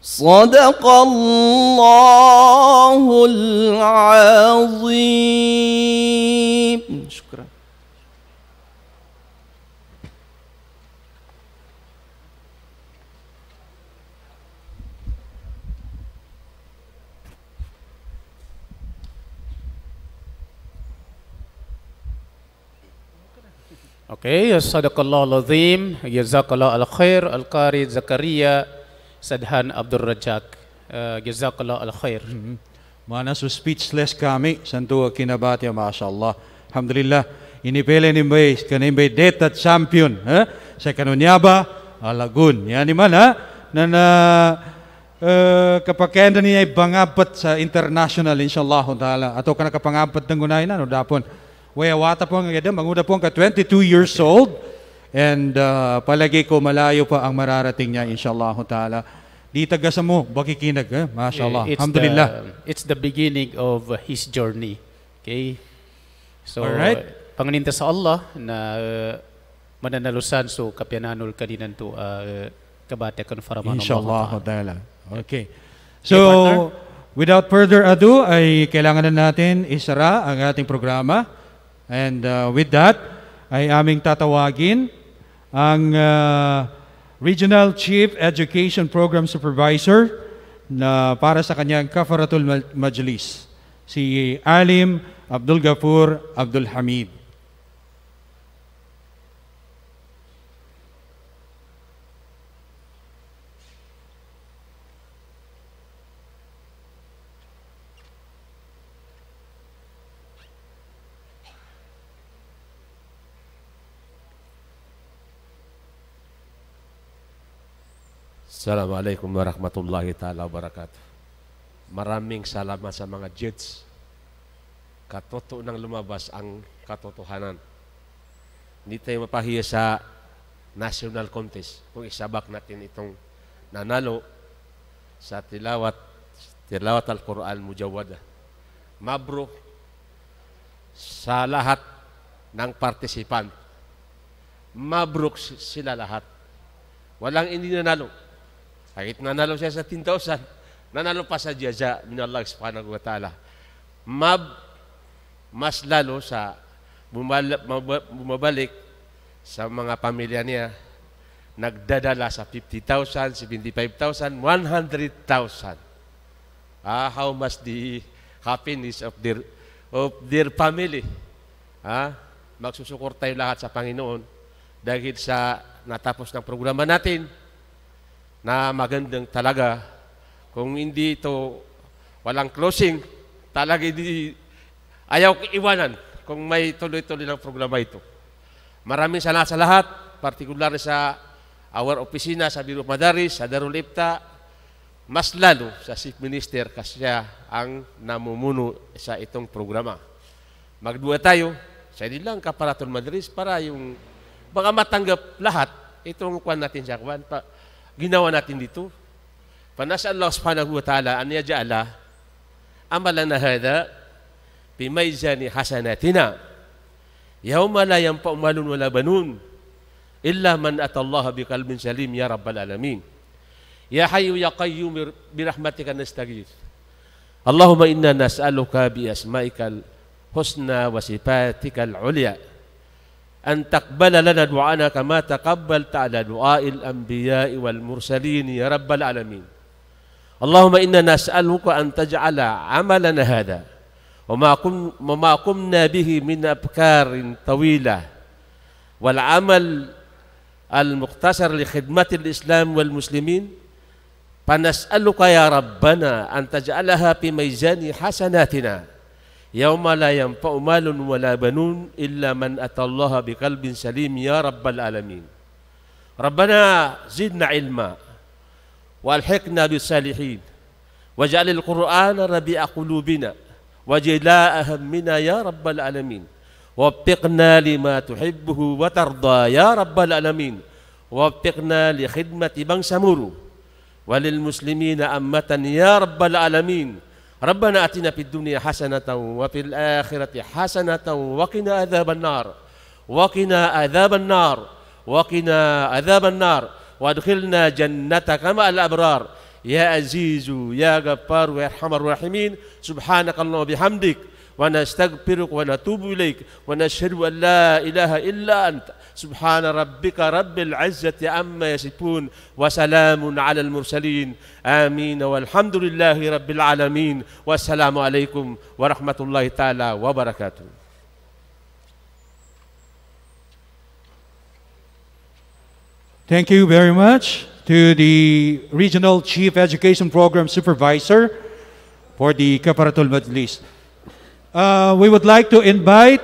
صدق الله العظيم Oke, ya sadaqallahu azim, jazakallahu al khair al qari Zakaria Sadhan Abdul Rajak. Uh, eh, jazakallahu al khair. Hmm. su speechless kami santu kinabati ya, masyaallah. Alhamdulillah ini pele ni kan kani mbay data champion ha eh? sa nyaba alagun ya ni mana nana na eh, kapakenda niya bangabat sa international insyaallah taala atau kana kapangabat ng gunayan udah pun. Wayawata po ang agad. Manguda po ang ka 22 years old. And uh, palagi ko malayo pa ang mararating niya, inshallah ta'ala. Di tagasa mo, bakikinag, eh? mashallah. It's Alhamdulillah. The, it's the beginning of his journey. Okay? So, Alright. panganinta sa Allah na uh, mananalusan so kapyananol kaninan to uh, kabate faraman Inshallah ta'ala. Okay. So, okay, without further ado, ay kailangan na natin isara ang ating programa. And uh, with that, ay aming tatawagin ang uh, Regional Chief Education Program Supervisor na para sa kanyang Kafaratul Majlis, si Alim Abdul Gafur Abdul Hamid. Assalamualaikum warahmatullahi taala wabarakatuh. Maraming salamat sa mga jets. Katoto nang lumabas ang katotohanan. Hindi tayo mapahiya sa national contest kung isabak natin itong nanalo sa tilawat tilawat al-Quran Mujawada. Mabro sa lahat ng participant. Mabruk sila lahat. Walang hindi nanalo kahit nanalo siya sa 10,000, nanalo pa sa jaza min Allah subhanahu wa ta'ala. Mab, mas lalo sa bumabalik, bumabalik sa mga pamilya niya, nagdadala sa 50,000, 75,000, 100,000. Ah, how much the happiness of their, of their family. Ah, magsusukur tayo lahat sa Panginoon dahil sa natapos ng programa natin, na magandang talaga. Kung hindi ito walang closing, talaga hindi, ayaw iwanan kung may tuloy-tuloy ng programa ito. Maraming sana sa lahat, partikular sa our opisina sa Biro Madaris, sa Darul Ipta, mas lalo sa Chief Minister kasi siya ang namumuno sa itong programa. Magdua tayo sa hindi lang kaparaton Madaris para yung baka matanggap lahat itong kwan natin sa kwan. Pa, ginawa natin dito. فنسأل الله سبحانه وتعالى أن يجعل عملنا هذا بميزان حسناتنا يوم لا ينفع مال ولا بنون إلا من أتى الله بقلب سليم يا رب العالمين يا حي يا قيوم برحمتك نستغيث اللهم إنا نسألك بأسمائك الحسنى وصفاتك العليا أن تقبل لنا دعاءنا كما تقبلت على دعاء الأنبياء والمرسلين يا رب العالمين اللهم إنا نسألك أن تجعل عملنا هذا وما, قم وما قمنا به من أبكار طويلة والعمل المقتصر لخدمة الإسلام والمسلمين فنسألك يا ربنا أن تجعلها في ميزان حسناتنا يوم لا ينفع مال ولا بنون إلا من أتى الله بقلب سليم يا رب العالمين ربنا زدنا علما والحقنا بالصالحين واجعل القرآن ربيع قلوبنا وجلاء همنا يا رب العالمين وفقنا لما تحبه وترضى يا رب العالمين وفقنا لخدمة بن سمور وللمسلمين أمة يا رب العالمين ربنا أتنا في الدنيا حسنة وفي الآخرة حسنة وقنا عذاب النار وقنا عذاب النار وقنا عذاب النار وادخلنا جنتك مع الأبرار يا عزيز يا غفار يا أرحم الراحمين سبحانك اللهم وبحمدك ونستغفرك ونتوب إليك ونشهد أن لا إله إلا أنت سبحان ربك رب العزة أما يصفون وسلام على المرسلين آمين والحمد لله رب العالمين والسلام عليكم ورحمة الله تعالى وبركاته Thank you very much to the Regional Chief Education Program Supervisor for the Kaparatul Majlis. Uh, we would like to invite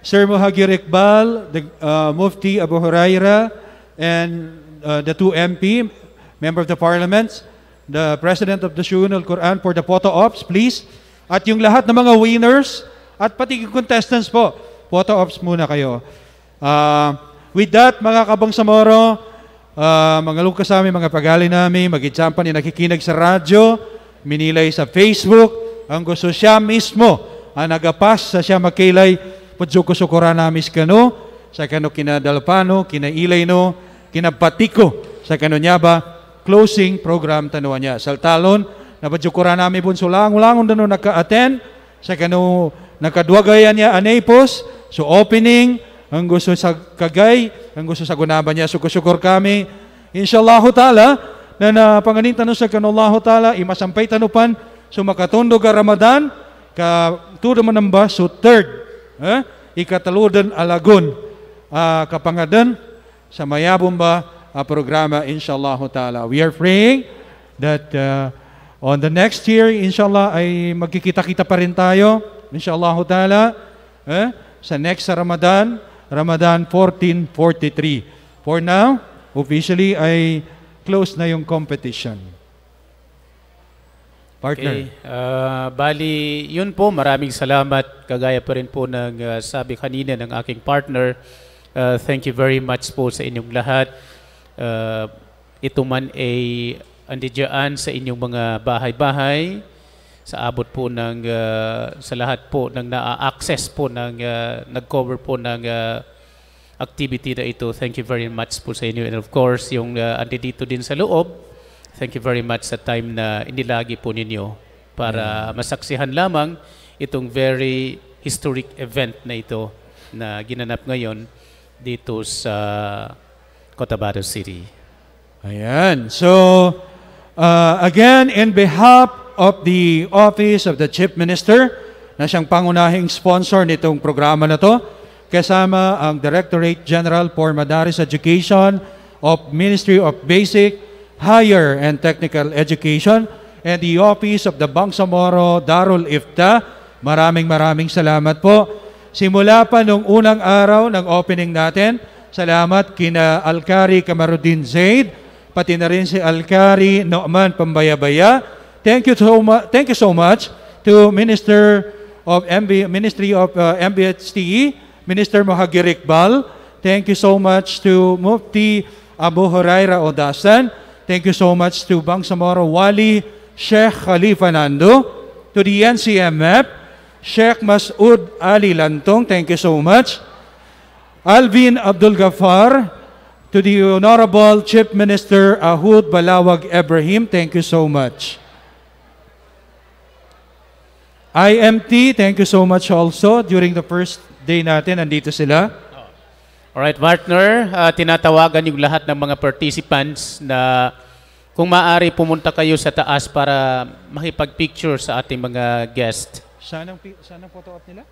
Sir Muhajir Iqbal, the uh, Mufti Abu Huraira, and uh, the two MP, Member of the Parliament, the President of the Shun al-Quran for the photo ops, please. At yung lahat ng mga winners at pati contestants po, photo ops muna kayo. Uh, with that, mga samoro, uh, mga lungkas namin, mga pagali namin, mag-example ni nakikinig sa radyo, minilay sa Facebook, ang gusto siya mismo ang nagapas sa siya makilay Pudyo ko sukurana amis kano, sa kano kinadalpano, kinailay no, kinapatiko, sa kano niya ba, closing program tanuan niya. Saltalon, napadyo kurana amin bunso lang, ulangon na no naka-attend, sa kano nakadwagayan niya anepos, so opening, ang gusto sa kagay, ang gusto sa gunaban niya, sukusukur kami. Inshallah ta'ala, na panganin tanong sa Allah ta'ala, imasampay tanupan, sumakatundog ka Ramadan, ka tudo manamba, so third, eh? ikataludan alagun uh, kapangadan sa mayabong ba uh, programa inshallah ta'ala. We are praying that uh, on the next year inshallah ay magkikita-kita pa rin tayo inshallah ta'ala eh? sa next sa Ramadan, Ramadan 1443. For now, officially ay close na yung competition. Partner. Okay. Uh, bali, yun po, maraming salamat. Kagaya pa rin po ng uh, sabi kanina ng aking partner. Uh, thank you very much po sa inyong lahat. Uh, ito man ay andiyan sa inyong mga bahay-bahay, sa abot po ng, uh, sa lahat po ng na-access po ng, uh, nag-cover po ng uh, activity na ito. Thank you very much po sa inyo. And of course, yung uh, andito din sa loob, Thank you very much sa time na inilagi po ninyo para masaksihan lamang itong very historic event na ito na ginanap ngayon dito sa Cotabato City. Ayan. So, uh, again, in behalf of the Office of the Chief Minister, na siyang pangunahing sponsor nitong programa na to, kasama ang Directorate General for Madaris Education of Ministry of Basic Higher and Technical Education and the Office of the Bangsamoro Darul Ifta. Maraming maraming salamat po. Simula pa nung unang araw ng opening natin, salamat kina Alkari Kamarudin Zaid, pati na rin si Alkari Noman Pambayabaya. Thank you so much. Thank you so much to Minister of MB Ministry of uh, MBHTE, Minister Mohagirik Bal. Thank you so much to Mufti Abu Huraira Odasan. Thank you so much to Bang Samoro Wali, Sheikh Khalifa Nando, to the NCMF, Sheikh Masood Ali Lantong, thank you so much. Alvin Abdul Ghaffar, to the Honorable Chief Minister Ahud Balawag Ibrahim, thank you so much. IMT, thank you so much also. During the first day natin, nandito sila. Alright, partner, uh, ah, tinatawagan yung lahat ng mga participants na kung maaari pumunta kayo sa taas para makipag-picture sa ating mga guest. Saan ang, saan ang photo op nila?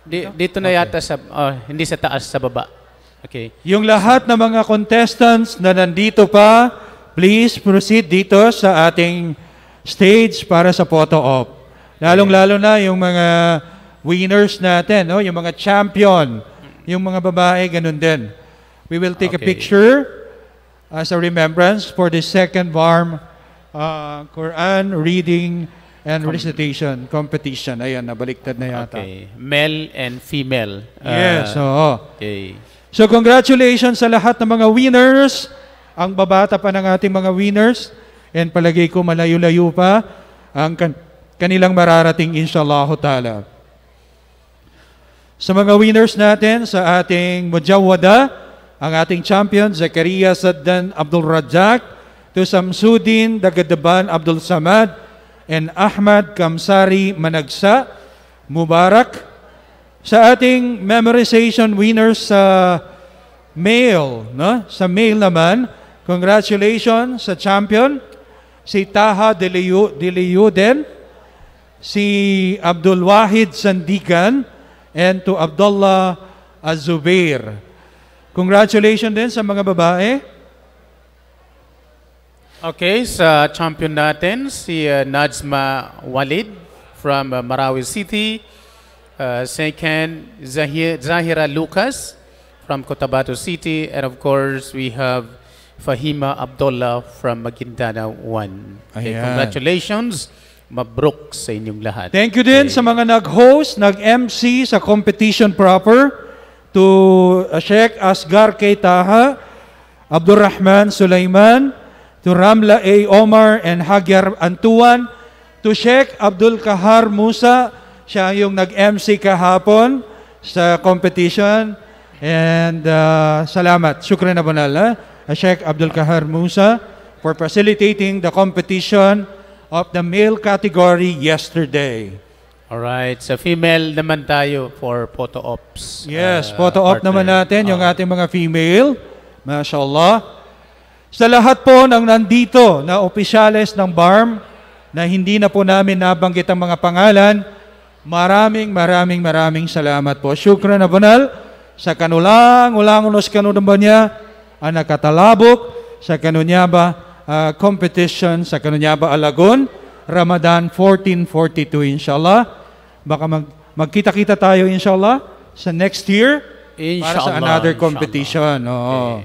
Di, dito na okay. yata sa, oh, hindi sa taas, sa baba. Okay. Yung lahat ng mga contestants na nandito pa, please proceed dito sa ating stage para sa photo op. Lalong-lalo okay. lalo na yung mga winners natin, no? yung mga champion yung mga babae, ganun din. We will take okay. a picture as a remembrance for the second warm uh, Quran reading and Com recitation competition. Ayan, nabaliktad na yata. Okay. Male and female. Uh, yes, ah, oo. Okay. So congratulations sa lahat ng mga winners. Ang babata pa ng ating mga winners. And palagay ko malayo-layo pa ang kan kanilang mararating inshallah ta'ala. Sa mga winners natin sa ating Mujawada, ang ating champion, Zakaria Saddan Abdul Rajak, to Samsudin Dagadaban Abdul Samad, and Ahmad Kamsari Managsa, Mubarak. Sa ating memorization winners sa male, no? sa male naman, congratulations sa champion, si Taha Diliuden, si Abdul Wahid Sandigan, and to Abdullah Azubir, Congratulations din sa mga babae. Okay, sa champion natin, si uh, Najma Walid from uh, Marawi City. Uh, second, Zahir, Zahira Lucas from Cotabato City. And of course, we have Fahima Abdullah from Maguindana 1. Okay, congratulations. mabrok sa inyong lahat. Thank you din okay. sa mga nag-host, nag-MC sa competition proper to uh, Sheikh Asgar K. Taha, Abdurrahman Sulaiman, to Ramla A. Omar and Hagar Antuan, to Sheikh Abdul Kahar Musa, siya yung nag-MC kahapon sa competition. And uh, salamat. Shukran Abunal, eh? Uh, Sheikh Abdul Kahar Musa for facilitating the competition of the male category yesterday. All right, sa so female naman tayo for photo ops. Yes, uh, photo op naman natin yung ah. ating mga female. Mashallah. Sa lahat po ng nandito na opisyales ng BARM na hindi na po namin nabanggit ang mga pangalan, maraming maraming maraming salamat po. Shukran na banal sa kanulang, ulang unos kanunumbanya, anak katalabok, sa kanunyaba, uh, competition sa Kanunyaba, Alagon, Ramadan 1442, inshallah. Baka mag magkita-kita tayo, inshallah, sa next year inshallah, para sa another competition. Oo.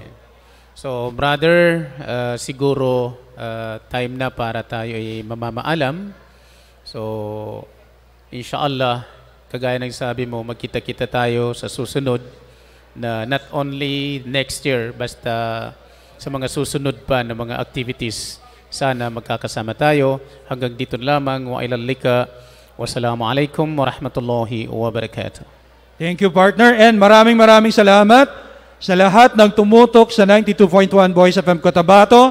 So, brother, uh, siguro uh, time na para tayo ay mamamaalam. So, inshallah, kagaya ng sabi mo, magkita-kita tayo sa susunod na not only next year, basta sa mga susunod pa na mga activities. Sana magkakasama tayo. Hanggang dito lamang. Wa ilalika. Wassalamu alaikum wa rahmatullahi wa barakatuh. Thank you partner and maraming maraming salamat sa lahat ng tumutok sa 92.1 Voice FM Cotabato,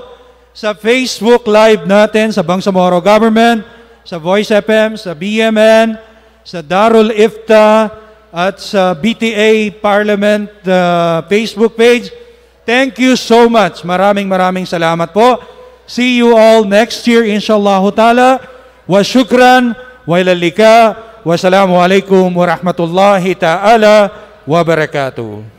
sa Facebook Live natin sa Bangsamoro Government, sa Voice FM, sa BMN, sa Darul Ifta at sa BTA Parliament uh, Facebook page. Thank you so much. Maraming maraming salamat po. See you all next year, inshallah ta'ala. Wa shukran, wa ilalika, wa salamu alaikum wa rahmatullahi ta'ala wa barakatuh.